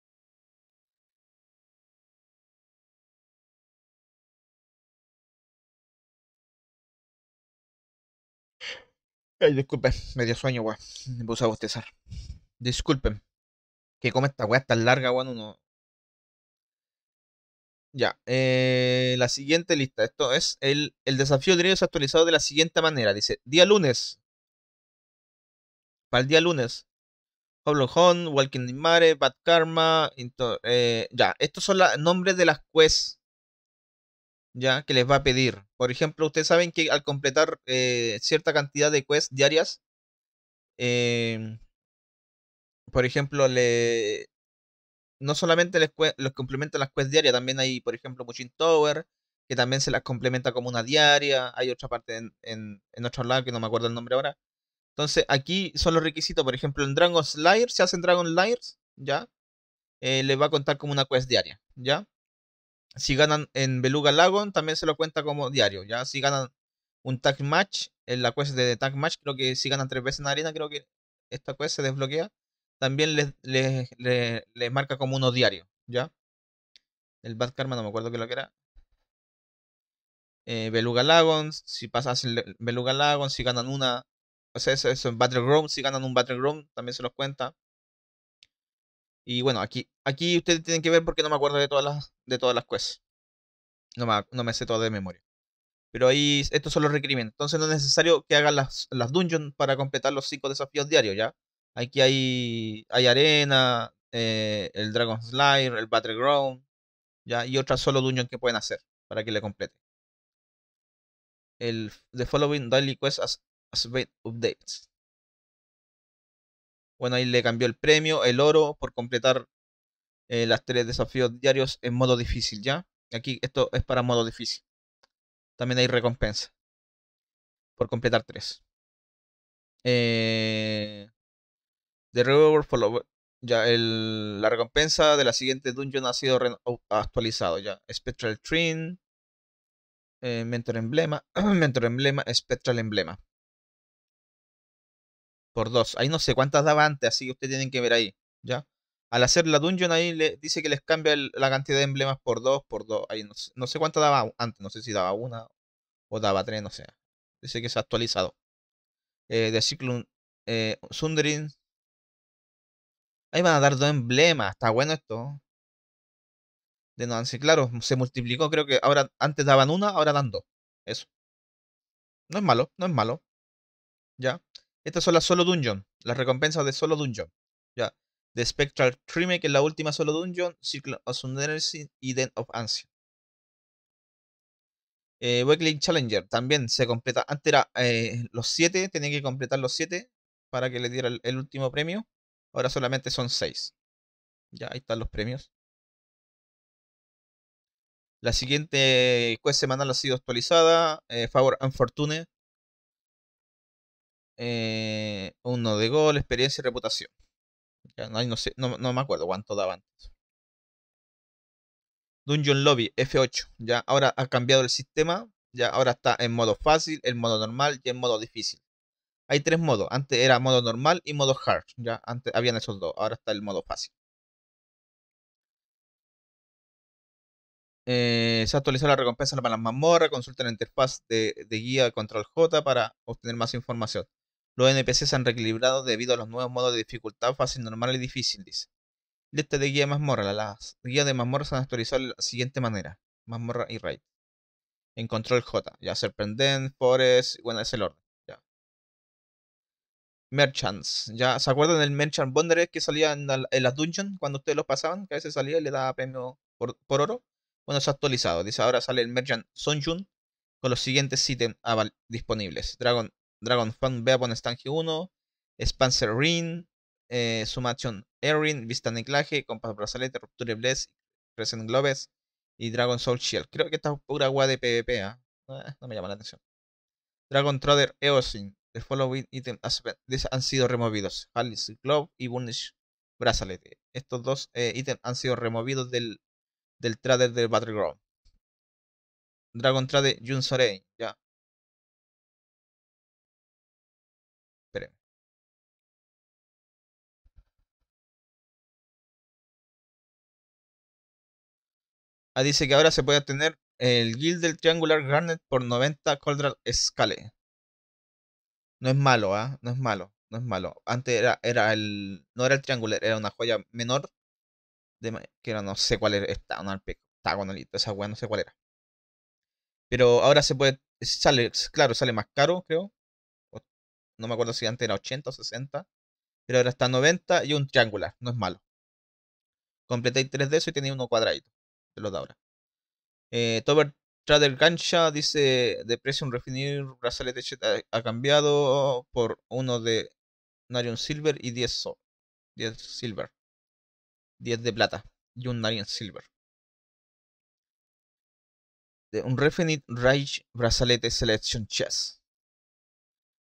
Ay, disculpen, medio sueño, weón. Me puse a bostezar. Disculpen. Que como esta weá tan larga, weón, uno ya, eh, la siguiente lista. Esto es el, el desafío de es actualizado de la siguiente manera. Dice, día lunes. Para el día lunes. Pablo Hon, Walking Mare, Bad Karma. Eh, ya, estos son los nombres de las quests. Ya, que les va a pedir. Por ejemplo, ustedes saben que al completar eh, cierta cantidad de quests diarias. Em, por ejemplo, le, no solamente les, los complementan las quests diarias, también hay, por ejemplo, Machine Tower, que también se las complementa como una diaria. Hay otra parte en, en, otro lado que no me acuerdo el nombre ahora. Entonces, aquí son los requisitos. Por ejemplo, en Dragon Slayer, se si hacen Dragon Slayer, ¿ya? Eh, les va a contar como una quest diaria, ¿ya? Si ganan en Beluga Lagon, también se lo cuenta como diario, ¿ya? Si ganan un tag match, en la quest de tag match, creo que si ganan tres veces en arena, creo que esta quest se desbloquea también les, marca como uno diario ¿ya? El Bad Karma, no me acuerdo qué lo que era. Eh, Beluga Lagons, si pasas Beluga Lagons, si ganan una. O sea, eso, es Battleground, si ganan un Battleground, también se los cuenta. Y bueno, aquí, aquí ustedes tienen que ver porque no me acuerdo de todas las, de todas las quests. No me, sé todo de memoria. Pero ahí estos son los requerimientos. Entonces no es necesario que hagan las, las dungeons para completar los cinco desafíos diarios, ¿ya? Aquí hay, hay arena, eh, el Dragon Slayer, el Battleground, ¿ya? y otras solo dungeon que pueden hacer para que le complete. El The Following Daily Quest as, as Updates. Bueno, ahí le cambió el premio, el oro, por completar eh, las tres desafíos diarios en modo difícil, ¿ya? Aquí esto es para modo difícil. También hay recompensa por completar tres. Eh, The Reward Ya, el, la recompensa de la siguiente dungeon ha sido actualizado ya. Spectral Trin. Eh, Mentor Emblema, Mentor Emblema, Spectral Emblema. Por dos. Ahí no sé cuántas daba antes, así que ustedes tienen que ver ahí, ¿ya? Al hacer la dungeon ahí le dice que les cambia la cantidad de emblemas por dos, por dos. Ahí no sé, no sé cuántas daba antes, no sé si daba una o daba tres, no sé. Dice que se ha actualizado. Eh, de Cyclone eh, Sundering Ahí van a dar dos emblemas. Está bueno esto. De no Nancy, claro, se multiplicó. Creo que ahora antes daban una, ahora dan dos. Eso. No es malo, no es malo. Ya. Estas son las solo dungeon. Las recompensas de solo dungeon. Ya. The Spectral Trime, que es la última solo dungeon. Circle of Sundersin y Den of Ancient. Eh, Weekly Challenger también se completa. Antes era eh, los siete. tenía que completar los siete. para que le diera el último premio. Ahora solamente son 6. Ya, ahí están los premios. La siguiente quest semanal ha sido actualizada. Eh, Favor Unfortune. Eh, uno de gol, experiencia y reputación. Ya, no, no, sé, me acuerdo cuánto daban. Dungeon Lobby F8. Ya ahora ha cambiado el sistema. Ya ahora está en modo fácil, en modo normal y en modo difícil hay tres modos. Antes era modo normal y modo hard. Ya antes habían esos dos. Ahora está el modo fácil. Eh, se se actualizado la recompensa para las mazmorras. Consulta la interfaz de, de guía control J para obtener más información. Los NPCs se han reequilibrado debido a los nuevos modos de dificultad fácil, normal y difícil, dice. Lista de guía de mazmorra. Las guías de mazmorra se han actualizado de la siguiente manera. Mazmorra y raid. En control J. Ya Serpendent, Forest, bueno, es el orden merchants. ¿Ya se acuerdan del merchant Bonderes que salía en, la, las dungeons cuando ustedes los pasaban? Que a veces salía y le daba premio por, oro. Bueno, se ha actualizado. Dice ahora sale el merchant Sonjun con los siguientes ítems disponibles. Dragon, Dragon Fan Beapon Stange 1, Spencer Ring, eh, Summation Erin, Vista Neclaje, Compas Brazalete, Rupture Bless, Crescent Globes y Dragon Soul Shield. Creo que está es pura agua de PvP. ¿ah? Eh, no me llama la atención. Dragon Trader Eosin, los following items han sido removidos. Alice Glove y Burnish Bracelet. Estos dos eh, ítems han sido removidos del, del trader del Battleground. Dragon Trader, Jun Sorey, Ya. Espérenme. Ah, dice que ahora se puede obtener el Guild del Triangular Garnet por 90 Coldral Scale. No es malo, ¿ah? No es malo, no es malo. Antes era, era el. No era el triangular, era una joya menor. De, que era, no sé cuál era. Estaba, una hexagonalito, esa weá, no sé cuál era. Pero ahora se puede. Sale, claro, sale más caro, creo. No me acuerdo si antes era 80 o 60. Pero ahora está 90 y un triangular, no es malo. Completé 3 de eso y tenía uno cuadradito. De los da ahora. Eh, Trader del dice, de precio un refinir brazalete ha, ha cambiado por uno de Narion Silver y 10 10 Silver. 10 de plata y un Narion Silver. De un Refinite Rage Brazalete Selection Chess.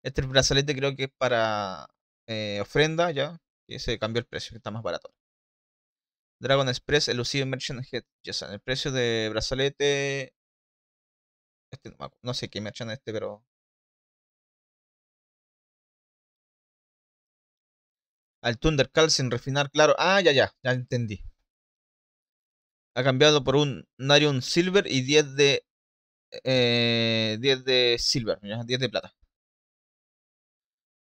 Este brazalete creo que es para eh, ofrenda ya. Y se cambió el precio, que está más barato. Dragon Express Elusive Merchant Head. el precio de brazalete este, no, sé qué en este, pero. Al Thundercal sin refinar, claro. Ah, ya, ya, ya entendí. Ha cambiado por un Narion Silver y 10 de. 10 eh, de Silver, 10 de plata.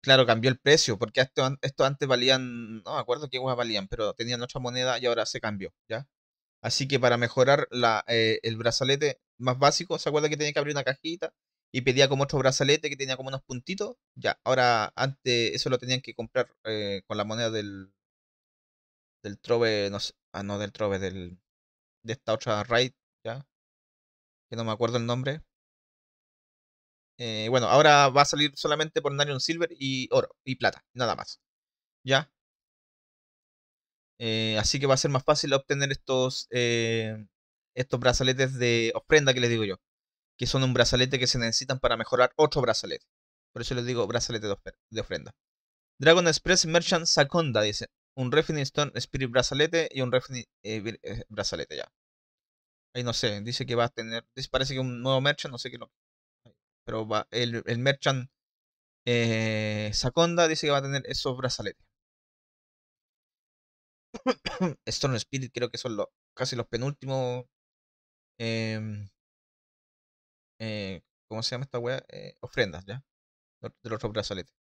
Claro, cambió el precio, porque esto antes valían, no me acuerdo qué valían, pero tenían otra moneda y ahora se cambió, ¿ya? Así que para mejorar la, eh, el brazalete más básico, ¿se acuerda que tenía que abrir una cajita? Y pedía como otro brazalete que tenía como unos puntitos. Ya, ahora antes eso lo tenían que comprar eh, con la moneda del. Del Trove, no Ah, no, del Trove, del. De esta otra raid, ya. Que no me acuerdo el nombre. Eh, bueno, ahora va a salir solamente por Narion Silver y oro y plata, nada más. ¿Ya? Eh, así que va a ser más fácil obtener estos estos brazaletes de ofrenda que les digo yo, que son un brazalete que se necesitan para mejorar otro brazalete. Por eso les digo brazalete de, ofrenda. Dragon Express Merchant Saconda dice, un Refining Stone Spirit brazalete y un Refining eh, eh, brazalete ya. Ahí no sé, dice que va a tener, parece que un nuevo Merchant, no sé qué lo... Pero va, el, Merchant eh, Saconda dice que va a tener esos brazaletes. stone Spirit creo que son casi los penúltimos Em, eh, ¿Cómo se llama esta weá? Eh, ofrendas, ¿ya? Del otro brazaletes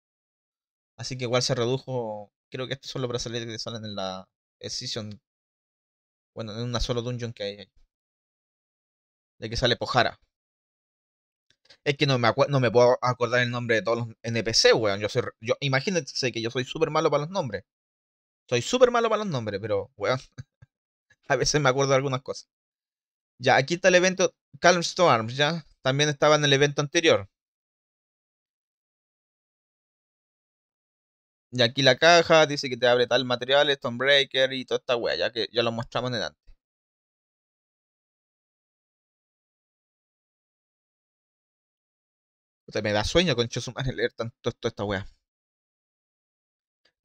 Así que igual se redujo. Creo que estos son los brazaletes que salen en la Season. Bueno, en una sola dungeon que hay ahí. De que sale Pojara. Es que no me, no me puedo acordar el nombre de todos los NPC, weón. Yo soy, yo, imagínense que yo soy súper malo para los nombres. Soy súper malo para los nombres, pero, weón. A veces me acuerdo de algunas cosas. Ya, aquí está el evento Calm Storms, ya. También estaba en el evento anterior. Y aquí la caja dice que te abre tal material, Stonebreaker y toda esta wea, ya que ya lo mostramos en antes. me da sueño, con Chosumar leer tanto toda esta weá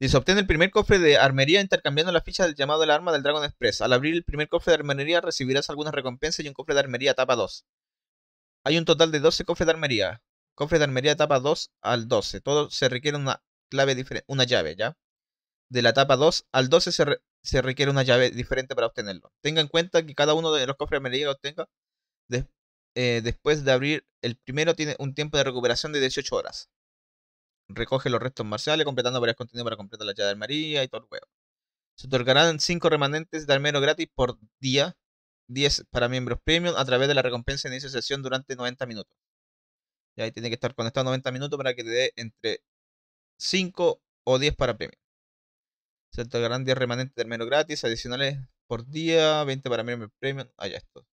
se obtiene el primer cofre de armería intercambiando la ficha del llamado del arma del Dragon Express. Al abrir el primer cofre de armería recibirás algunas recompensas y un cofre de armería etapa 2. Hay un total de 12 cofres de armería. Cofre de armería etapa 2 al 12. Todo se requiere una clave diferente, una llave, ¿ya? De la etapa 2 al 12 se, requiere una llave diferente para obtenerlo. Tenga en cuenta que cada uno de los cofres de armería que obtenga eh, después de abrir el primero tiene un tiempo de recuperación de 18 horas recoge los restos marciales, completando varios contenidos para completar la llave de armaría y todo el juego Se otorgarán 5 remanentes de Almero gratis por día, 10 para miembros premium, a través de la recompensa de inicio de sesión durante 90 minutos. Y ahí tiene que estar conectado 90 minutos para que te dé entre 5 o 10 para premium. Se otorgarán 10 remanentes de armero gratis, adicionales por día, 20 para miembros premium. Ah, ya esto.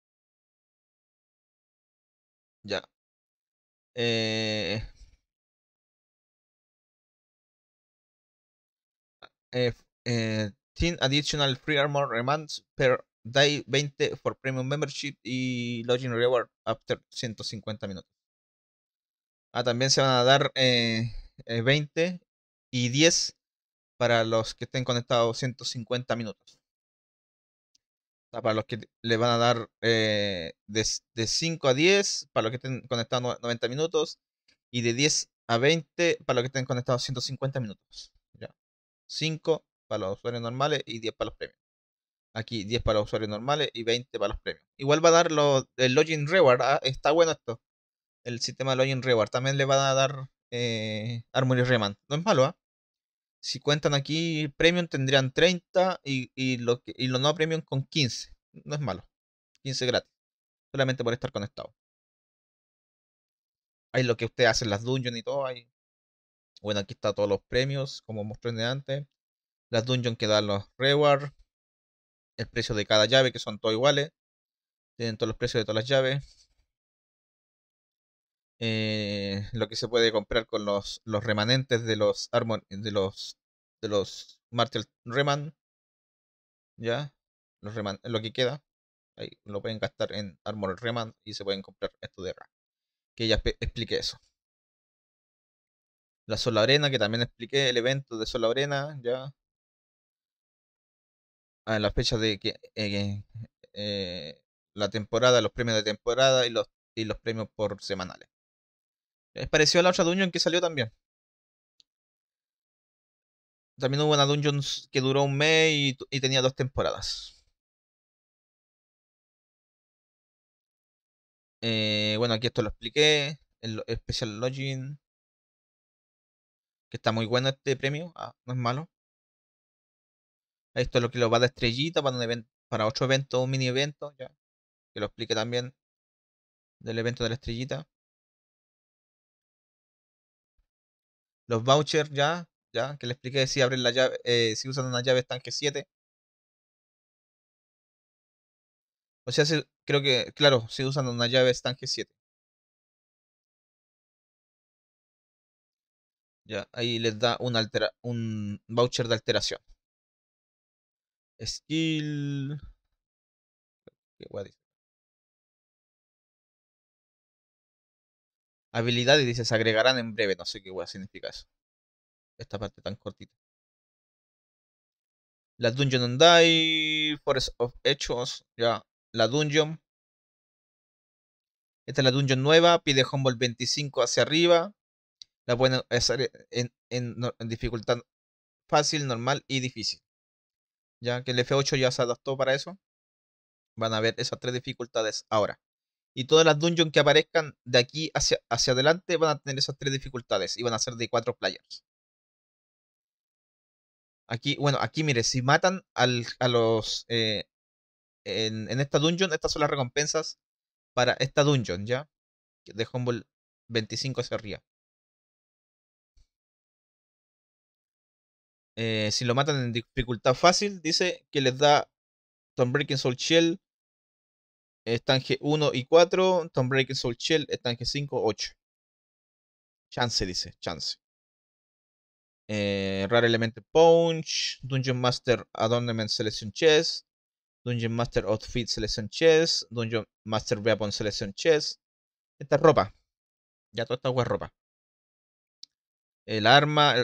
Ya. Eh, 10 eh, eh, additional free armor remands per day 20 for premium membership y login reward after 150 minutos. Ah, también se van a dar 20 eh, y 10 para los que estén conectados 150 minutos. para los que le van a dar de, 5 a 10, para los que estén conectados 90 minutos, y de 10 a 20 para los que estén conectados 150 minutos. 5 para los usuarios normales y 10 para los premios. Aquí 10 para los usuarios normales y 20 para los premios. Igual va a dar el login reward. Ah, está bueno esto. El sistema de login reward. También le va a dar eh, Armory Reman. No es malo, ¿ah? Si cuentan aquí premium tendrían 30 y, y lo, y no premium con 15. No es malo. 15 gratis. Solamente por estar conectado. Hay lo que usted hace las dungeons y todo. Hay bueno, aquí está todos los premios, como mostré antes. Las dungeons que dan los rewards. El precio de cada llave, que son todos iguales. Tienen todos los precios de todas las llaves. Eh, lo que se puede comprar con los, los remanentes de los armor, de los de los Reman. Ya, los reman, lo que queda. Ahí lo pueden gastar en Armor Reman y se pueden comprar esto de acá. Que ya explique eso. La Arena, que también expliqué el evento de Arena ya. Ah, las fechas de que, eh, eh, la temporada, los premios de temporada y los, y los premios por semanales. Es parecido a la otra Dungeon que salió también. También hubo una Dungeon que duró un mes y, tenía dos temporadas. Eh, bueno, aquí esto lo expliqué. El Special Login que está muy bueno este premio, ah, no es malo. Esto es lo que lo va de estrellita para, un para otro evento, un mini evento, ya. Que lo explique también del evento de la estrellita. Los vouchers, ya, ya, que le explique si abren la llave, eh, si usan una llave estanque 7. O sea, si, creo que, claro, si usan una llave estanque 7. Ya, ahí les da un, un voucher de alteración. Skill. ¿Qué Habilidades, dice, se agregarán en breve. No sé qué a significa eso. Esta parte tan cortita. La Dungeon and Forest of Hechos, ya. La Dungeon. Esta es la Dungeon nueva, pide Humble 25 hacia arriba. La pueden hacer e, en, en, dificultad fácil, normal y difícil. Ya que el F8 ya se adaptó para eso. Van a ver esas tres dificultades ahora. Y todas las dungeons que aparezcan de aquí hacia, hacia adelante van a tener esas tres dificultades. Y van a ser de cuatro players. Aquí, bueno, aquí mire, si matan a los... Eh, en, en, esta dungeon, estas son las recompensas para esta dungeon, ¿ya? De Humble 25 hacia arriba. Eh, si lo matan en dificultad fácil, dice que les da Tom Breaking Soul Shell, estanque 1 y 4, Tom Breaking Soul Shell, estanque 5 8. Chance, dice, chance. Eh, Rare Element Punch, Dungeon Master Adornment Selection Chess, Dungeon Master Outfit Selection Chess, Dungeon Master Weapon Selection Chess. Esta es ropa. Ya toda esta es ropa. El arma,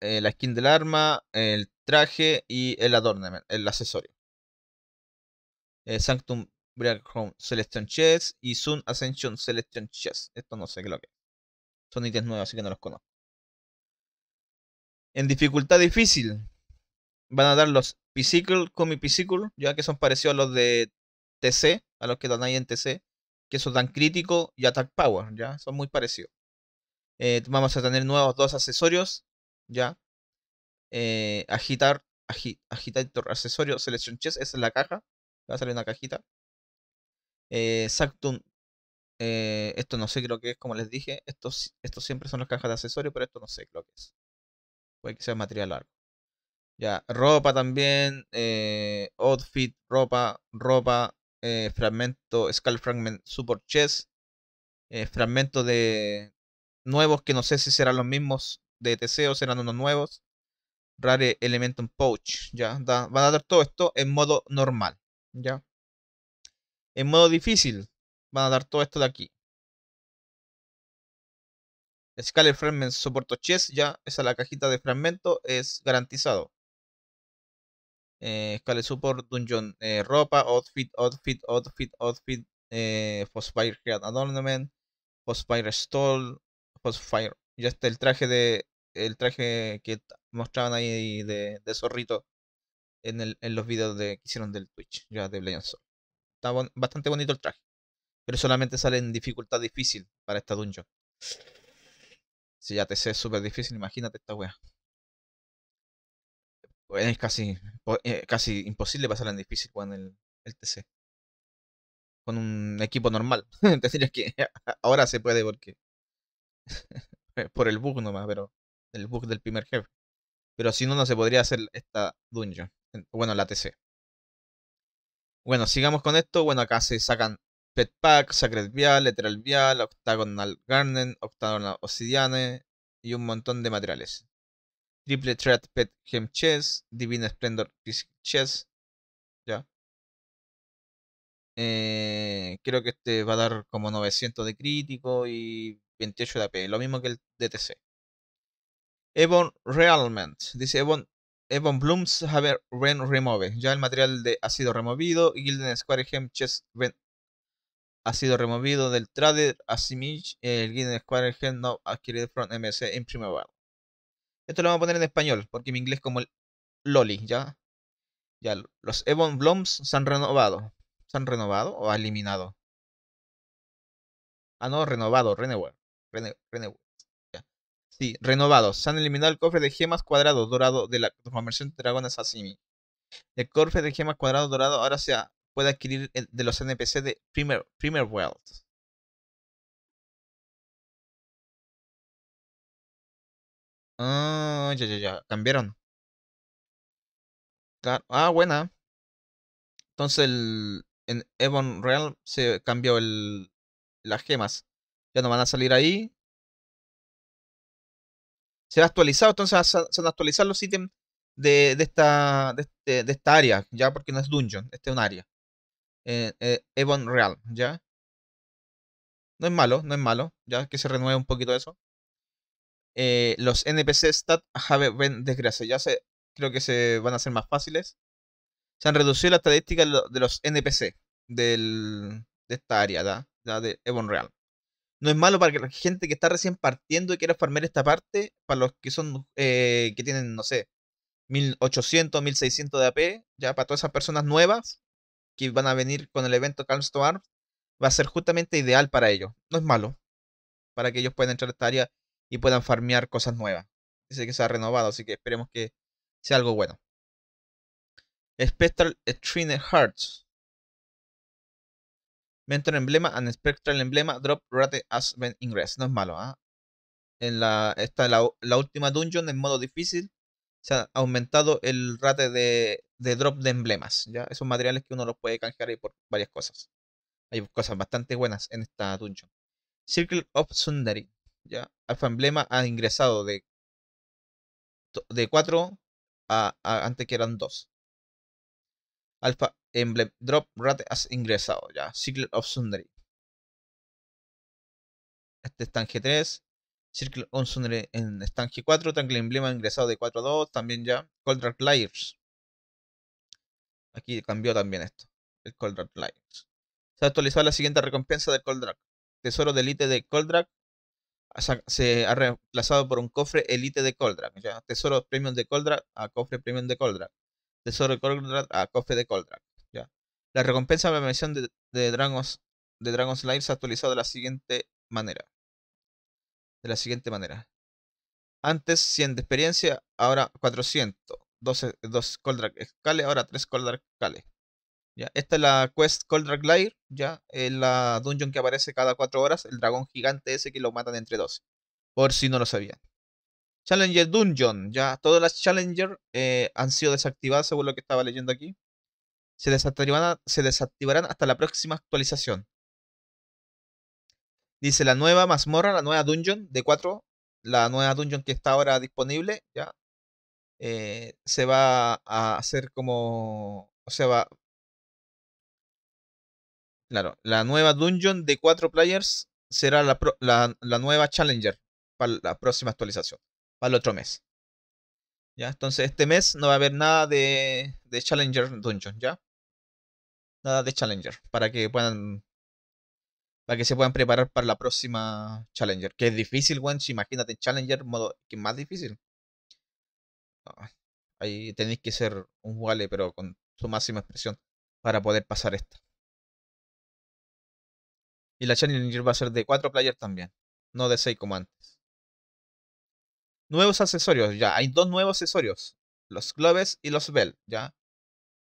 eh, la skin del arma, el traje y el adorno el accesorio. Eh, sanctum Sanctum home Selection Chest y Sun Ascension Selection Chest Esto no sé qué es lo que es. Son ítems nuevos, así que no los conozco. En dificultad difícil van a dar los Pisicle, Comi Pisicle, ya que son parecidos a los de TC, a los que dan ahí en TC, que son dan crítico y attack power, ya son muy parecidos. Eh, vamos a tener nuevos dos accesorios, ¿ya? Eh, agitar, agi, agitator accesorio selección chess, esa es la caja, va a salir una cajita. Eh, eh esto no sé creo que es, como les dije, estos, estos siempre son las cajas de accesorio, pero esto no sé lo que es. Puede que sea material largo. Ya, ropa también, eh, outfit, ropa, ropa, fragmento, skull fragment, support chess fragmento de nuevos que no sé si serán los mismos de Teseo serán unos nuevos. Rare Elementum Pouch, ¿ya? van a dar todo esto en modo normal, ¿ya? En modo difícil, van a dar todo esto de aquí. Scaler fragment Soporto Chess, ya, esa es la cajita de fragmento, es garantizado. Eh, Support Dungeon, eh, ropa, outfit, outfit, outfit, outfit, eh, Fosfire Head Adornment. Fosfire Stall, Fosfire, ya está el traje de el traje que mostraban ahí de, zorrito en, el, en los videos que hicieron del Twitch, ya de Blade Está bastante bonito el traje, pero solamente sale en dificultad difícil para esta dungeon. Si ya te sé es súper difícil, imagínate esta wea. Pues, es casi, eh, casi imposible pasar en difícil con el, el TC. Con un equipo normal. diría que. Ahora se puede porque. por el bug nomás, pero el bug del primer jefe. Pero si no, no se podría hacer esta dungeon. Bueno, la TC. Bueno, sigamos con esto. Bueno, acá se sacan Pet Pack, Sacred Vial, Lateral Vial, Octagonal Garden, Octagonal Obsidiane y un montón de materiales. Triple Threat Pet Gem Chess, Divine Splendor Chess. Ya. Eh, creo que este va a dar como 900 de crítico y 28 de AP, lo mismo que el DTC. Evon Realment. Dice Evon, Blooms Haber Ren Remove. Ya el material de, ha sido removido. Gilden Square Chess chest ha sido removido del trader. Asimich, el Square Hem no adquirido from MC en primavera. Esto lo vamos a poner en español, porque mi inglés como el Loli, ¿ya? Ya, los Evon Blooms se han renovado. ¿Se han renovado o eliminado? Ah, no, renovado, renewal. Sí, renovados. Se han eliminado el cofre de gemas cuadrado dorado de la conversión de dragón Sashimi. El cofre de gemas cuadrado dorado ahora se puede adquirir eh, de los NPC de Primer, Primer World. Ah, ya, ya, ya. Cambiaron. Ah, buena. Entonces el, en Evon Real se cambió el, las gemas. Ya no van a salir ahí se ha actualizado, entonces ah, se van a actualizar los ítems de, esta, este, de, esta área, ya porque no es dungeon, este es un área. Eh, eh Evon Real, ¿ya? No es malo, no es malo, ya que se renueve un poquito eso. Eh, los NPC stat have been desgracia, ya se, creo que se van a hacer más fáciles. Se han reducido las estadísticas de los NPC de esta área, ¿da? ¿da? De Evon Real no es malo para que la gente que está recién partiendo y quiera farmear esta parte, para los que son, eh, que tienen, no sé, 1800, 1600 de AP, ya para todas esas personas nuevas que van a venir con el evento Calm to va a ser justamente ideal para ellos. No es malo, para que ellos puedan entrar a esta área y puedan farmear cosas nuevas. Dice que se ha renovado, así que esperemos que sea algo bueno. Spectral Trine Hearts. Mentor emblema and spectral emblema drop rate as when ingress. No es malo, ¿ah? En la, esta, la, la, última dungeon en modo difícil se ha aumentado el rate de, drop de emblemas. ¿ya? Esos materiales que uno los puede canjear ahí por varias cosas. Hay cosas bastante buenas en esta dungeon. Circle of Sundari. ¿ya? Alfa emblema ha ingresado de, de 4 a, a, antes que eran 2. Alfa en Drop Rat has ingresado ya. Circle of Sundry. Este es 3 Circle of Sundry en estanque 4 Tangle Emblema ingresado de 4 a 2. También ya. Coldrack Liars. Aquí cambió también esto. El Cold Liars. Se ha actualizado la siguiente recompensa de Coldrack. Tesoro de Elite de Coldrack. se ha reemplazado por un cofre Elite de Coldrack, Ya, tesoro Premium de Coldrack a cofre Premium de Coldrack. Tesoro de Coldrack a cofre de Coldrack. La recompensa de la misión de, de Dragons de Dragon's se ha actualizado de la siguiente manera. De la siguiente manera. Antes 100 de experiencia, ahora 400. 12, 2 Coldrack Scale, ahora 3 Coldrack Scale. ¿Ya? Esta es la quest Coldrack Lair, ya es la dungeon que aparece cada 4 horas, el dragón gigante ese que lo matan entre 12, por si no lo sabían. Challenger Dungeon, ya todas las Challenger eh, han sido desactivadas según lo que estaba leyendo aquí se desactivarán, hasta la próxima actualización. Dice la nueva mazmorra, la nueva dungeon de 4, la nueva dungeon que está ahora disponible, ya. Eh, se va a hacer como. O sea, va. Claro, la nueva dungeon de 4 players será la, nueva challenger para la próxima actualización, para el otro mes. ¿Ya? Entonces este mes no va a haber nada de, de Challenger Dungeon, ¿ya? nada de Challenger, para que puedan para que se puedan preparar para la próxima Challenger, que es difícil, wench imagínate Challenger, modo que más difícil. Ah, ahí tenéis que ser un jugable pero con su máxima expresión, para poder pasar esta. Y la Challenger va a ser de cuatro players también, no de seis como antes. Nuevos accesorios, ya, hay dos nuevos accesorios, los gloves y los bell, ya.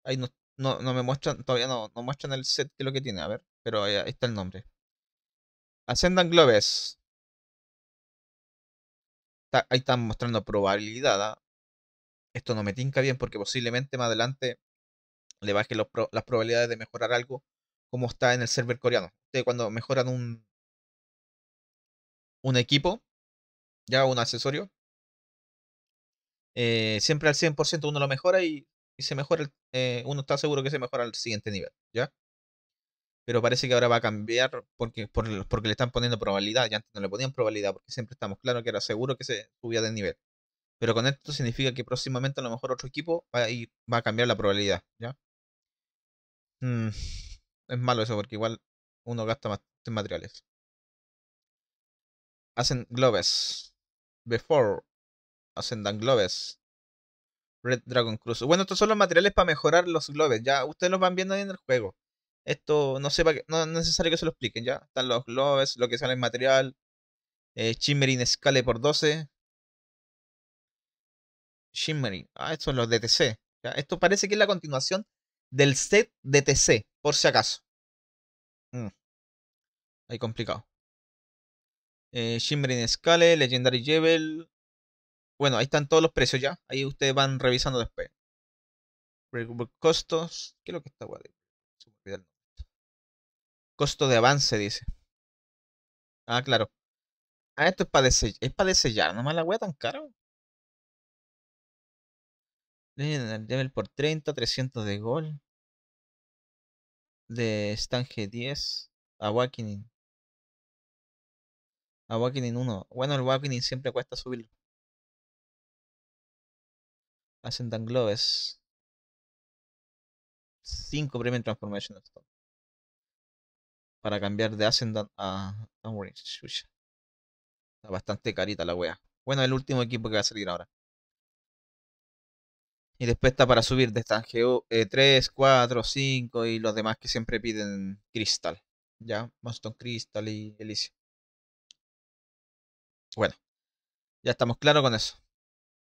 Hay nos no, me muestran, todavía no, no muestran el set que lo que tiene, a ver, pero ahí, está el nombre. Ascendan Globes. ahí están mostrando probabilidad. ¿ah? Esto no me tinca bien porque posiblemente más adelante le baje las probabilidades de mejorar algo como está en el server coreano. Ustedes cuando mejoran un, un equipo, ya un accesorio, eh, siempre al 100% uno lo mejora y se mejora, eh, uno está seguro que se mejora al siguiente nivel, ¿ya? Pero parece que ahora va a cambiar porque, por, porque le están poniendo probabilidad, ya antes no le ponían probabilidad, porque siempre estamos claro que era seguro que se subía de nivel. Pero con esto significa que próximamente a lo mejor otro equipo va a, ir, va a cambiar la probabilidad, ¿ya? Mm, es malo eso porque igual uno gasta más materiales. Hacen globes. Before. Hacen dan globes. Red Dragon Cruise. Bueno, estos son los materiales para mejorar los globes. Ya ustedes los van viendo ahí en el juego. Esto no sepa que, no es necesario que se lo expliquen ya. Están los globes, lo que sale en material. Eh, Shimmering Scale por 12. Shimmering. Ah, estos son los DTC. Esto parece que es la continuación del set DTC, por si acaso. Mm. Ahí complicado. Eh, Shimmering Scale, Legendary Jewel, bueno, ahí están todos los precios ya. Ahí ustedes van revisando después. Costos. ¿Qué es lo que está guay? Costo de avance, dice. Ah, claro. Ah, esto es para desellar. Es para desellar, nomás la wea tan caro? Level por 30, 300 de gol. De Stange 10. Awakening. Awakening 1. Bueno, el Awakening siempre cuesta subirlo. Ascendant Globes. 5 Premium Transformation Para cambiar de Ascendant a Está bastante carita la wea. Bueno, el último equipo que va a salir ahora. Y después está para subir de estas 3, 4, 5 y los demás que siempre piden Crystal. Ya, Monston Crystal y Elise. Bueno, ya estamos claros con eso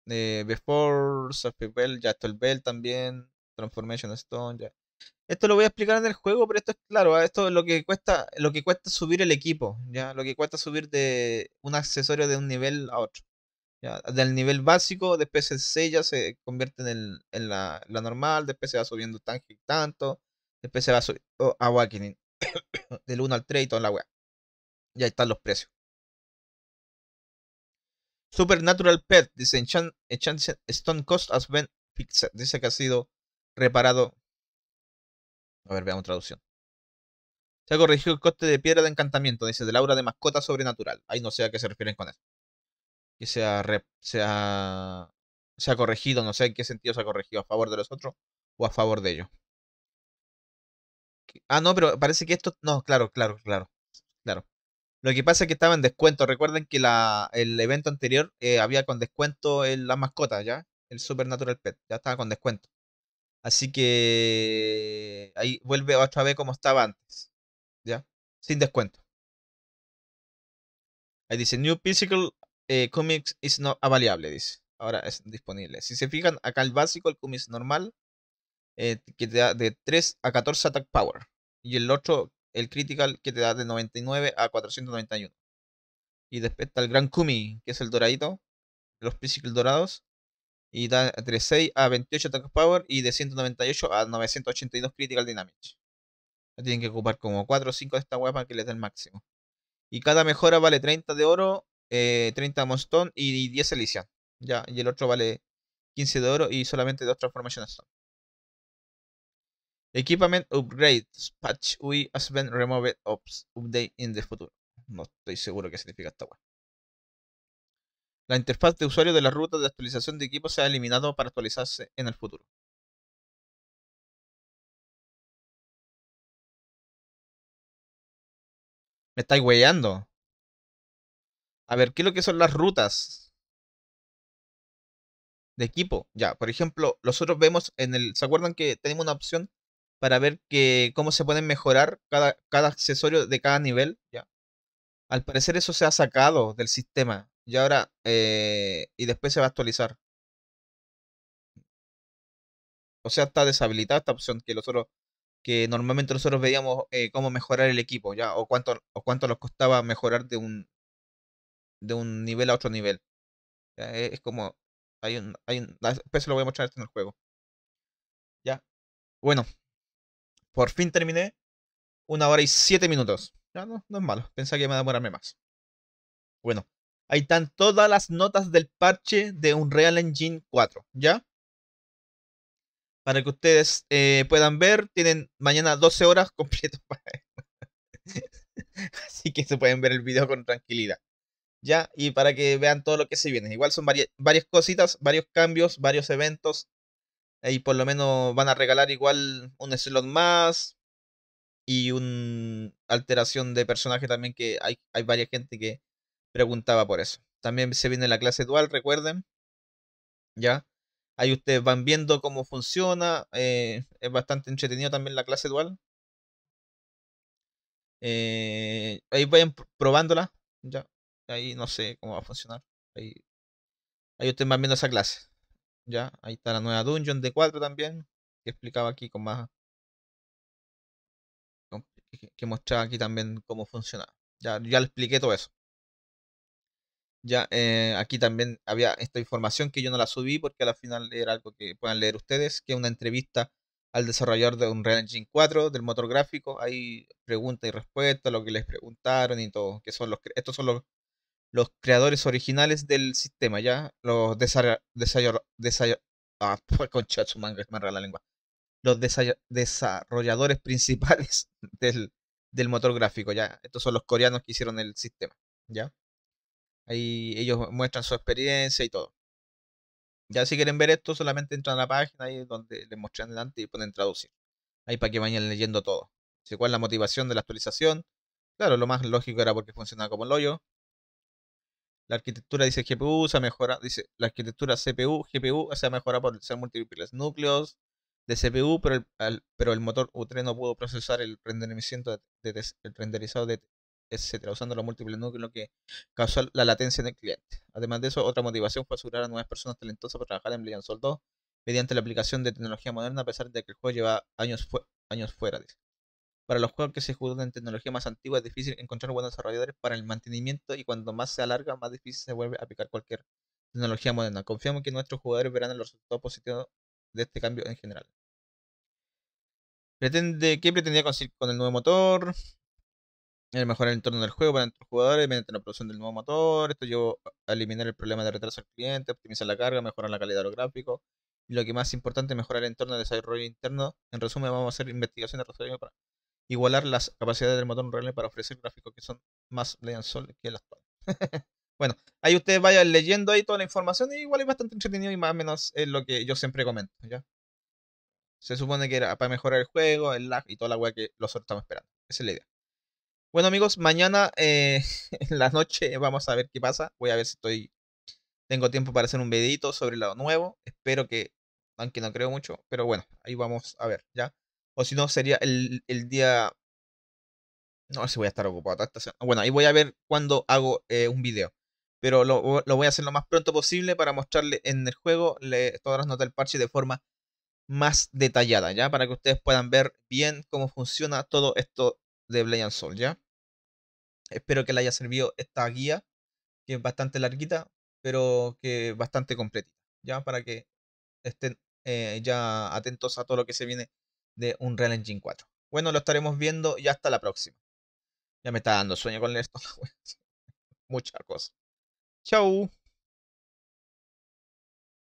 eh, Before, ya Bell, El Bell también, Transformation Stone, ya. Esto lo voy a explicar en el juego, pero esto es claro, ah, esto es lo que cuesta, lo que cuesta subir el equipo, ya, lo que cuesta subir de un accesorio de un nivel a otro. Ya, del nivel básico, después se sella, se convierte en, el, en la, la, normal, después se va subiendo tanque tanto, después se va subiendo oh, Awakening, del 1 al 3 y toda la weá. Y ahí están los precios. Supernatural Pet dice Enchant, Stone Cost has been fixed. Dice que ha sido reparado. A ver, veamos traducción. Se ha corregido el coste de piedra de encantamiento, dice de Laura de mascota sobrenatural. Ahí no sé a qué se refieren con eso. Que sea sea se ha corregido, no sé en qué sentido se ha corregido, a favor de los otros o a favor de ellos. Ah, no, pero parece que esto. No, claro, claro, claro. Claro. Lo que pasa es que estaba en descuento. Recuerden que el evento anterior eh, había con descuento la mascota, ¿ya? El Supernatural Pet, ya estaba con descuento. Así que ahí vuelve otra vez como estaba antes, ¿ya? Sin descuento. Ahí dice, New Physical eh, Comics is not available. dice. Ahora es disponible. Si se fijan, acá el básico, el comics normal, eh, que te da de 3 a 14 attack power. Y el otro el critical que te da de 99 a 491. Y después está el Gran Kumi, que es el doradito, los Physical dorados, y da de 6 a 28 attack power y de 198 a 982 critical damage Tienen que ocupar como 4 o 5 de esta web que les dé el máximo. Y cada mejora vale 30 de oro, 30 eh, monstone y 10 elixir Ya, y el otro vale 15 de oro y solamente dos transformaciones Equipment upgrade, patch, we been removed ops, update in the future. No estoy seguro qué significa esta web. La interfaz de usuario de la ruta de actualización de equipo se ha eliminado para actualizarse en el futuro. Me estáis huellando A ver, ¿qué es lo que son las rutas? De equipo. Ya, por ejemplo, nosotros vemos en el... ¿Se acuerdan que tenemos una opción para ver que, cómo se pueden mejorar cada, cada accesorio de cada nivel. ¿ya? Al parecer eso se ha sacado del sistema. Y ahora, eh, y después se va a actualizar. O sea, está deshabilitada esta opción que otros. que normalmente nosotros veíamos eh, cómo mejorar el equipo, ¿ya? O cuánto, o cuánto nos costaba mejorar de un, de un nivel a otro nivel. E, es como, hay un, hay un, después se lo voy a mostrar en el juego. Ya. Bueno, por fin terminé. Una hora y siete minutos. No, no, es malo. pensé que me iba a demorarme más. Bueno, ahí están todas las notas del parche de Unreal Engine 4, ¿ya? Para que ustedes eh, puedan ver, tienen mañana 12 horas completas para Así que se pueden ver el video con tranquilidad. ¿Ya? Y para que vean todo lo que se viene. Igual son varias, varias cositas, varios cambios, varios eventos, Ahí por lo menos van a regalar igual un slot más y una alteración de personaje también que hay, hay varias gente que preguntaba por eso. También se viene la clase dual, recuerden. Ya. Ahí ustedes van viendo cómo funciona. Eh, es bastante entretenido también la clase dual. Eh, ahí vayan probándola. Ya. Ahí no sé cómo va a funcionar. Ahí, ahí ustedes van viendo esa clase. ¿ya? Ahí está la nueva Dungeon de 4 también, que explicaba aquí con más... que mostraba aquí también cómo funcionaba. Ya, ya le expliqué todo eso. Ya, eh, aquí también había esta información que yo no la subí porque al final era algo que puedan leer ustedes, que una entrevista al desarrollador de Unreal Engine 4, del motor gráfico. Hay pregunta y respuestas, lo que les preguntaron y todo. Que son los, estos son los los creadores originales del sistema, ¿ya? Los ah, la lengua. Los desarrolladores principales del, motor gráfico, ¿ya? Estos son los coreanos que hicieron el sistema, ¿ya? Ahí ellos muestran su experiencia y todo. Ya si quieren ver esto, solamente entran a la página ahí donde les mostré adelante y ponen traducir. Ahí para que vayan leyendo todo. Si cuál es la motivación de la actualización. Claro, lo más lógico era porque funcionaba como el hoyo. La arquitectura dice GPU se ha dice la arquitectura CPU, GPU se ha mejorado por ser múltiples núcleos de CPU, pero el, pero el motor U3 no pudo procesar el de, renderizado de etcétera, usando los múltiples núcleos lo que causó la latencia en el cliente. Además de eso, otra motivación fue asegurar a nuevas personas talentosas para trabajar en Brilliant Sol 2 mediante la aplicación de tecnología moderna, a pesar de que el juego lleva años, años fuera. Para los juegos que se juegan en tecnología más antigua es difícil encontrar buenos desarrolladores para el mantenimiento y cuando más se alarga, más difícil se vuelve a aplicar cualquier tecnología moderna. Confiamos que nuestros jugadores verán los resultados positivos de este cambio en general. ¿Qué pretendía conseguir con el nuevo motor? mejorar el entorno del juego para nuestros jugadores mediante la producción del nuevo motor. Esto llevó a eliminar el problema de retraso al cliente, optimizar la carga, mejorar la calidad de los gráficos. Y lo que más importante, mejorar el entorno de desarrollo interno. En resumen, vamos a hacer investigaciones de para igualar las capacidades del motor Unreal para ofrecer gráficos que son más Blade que el actual. bueno, ahí ustedes vayan leyendo ahí toda la información y igual es bastante entretenido y más o menos es lo que yo siempre comento, ¿ya? Se supone que era para mejorar el juego, el lag y toda la weá que nosotros estamos esperando. Esa es la idea. Bueno amigos, mañana eh, en la noche vamos a ver qué pasa. Voy a ver si estoy tengo tiempo para hacer un videito sobre el lado nuevo. Espero que, aunque no creo mucho, pero bueno, ahí vamos a ver, ¿ya? O si no, sería el, día... No sé si voy a estar ocupado Bueno, ahí voy a ver cuando hago eh, un video. Pero lo, voy a hacer lo más pronto posible para mostrarle en el juego todas las notas del parche de forma más detallada, ¿ya? Para que ustedes puedan ver bien cómo funciona todo esto de Blade and Soul, ¿ya? Espero que les haya servido esta guía, que es bastante larguita, pero que bastante completa, ¿ya? Para que estén eh, ya atentos a todo lo que se viene de Unreal Engine 4. Bueno, lo estaremos viendo y hasta la próxima. Ya me está dando sueño con esto. Muchas cosas. Chau.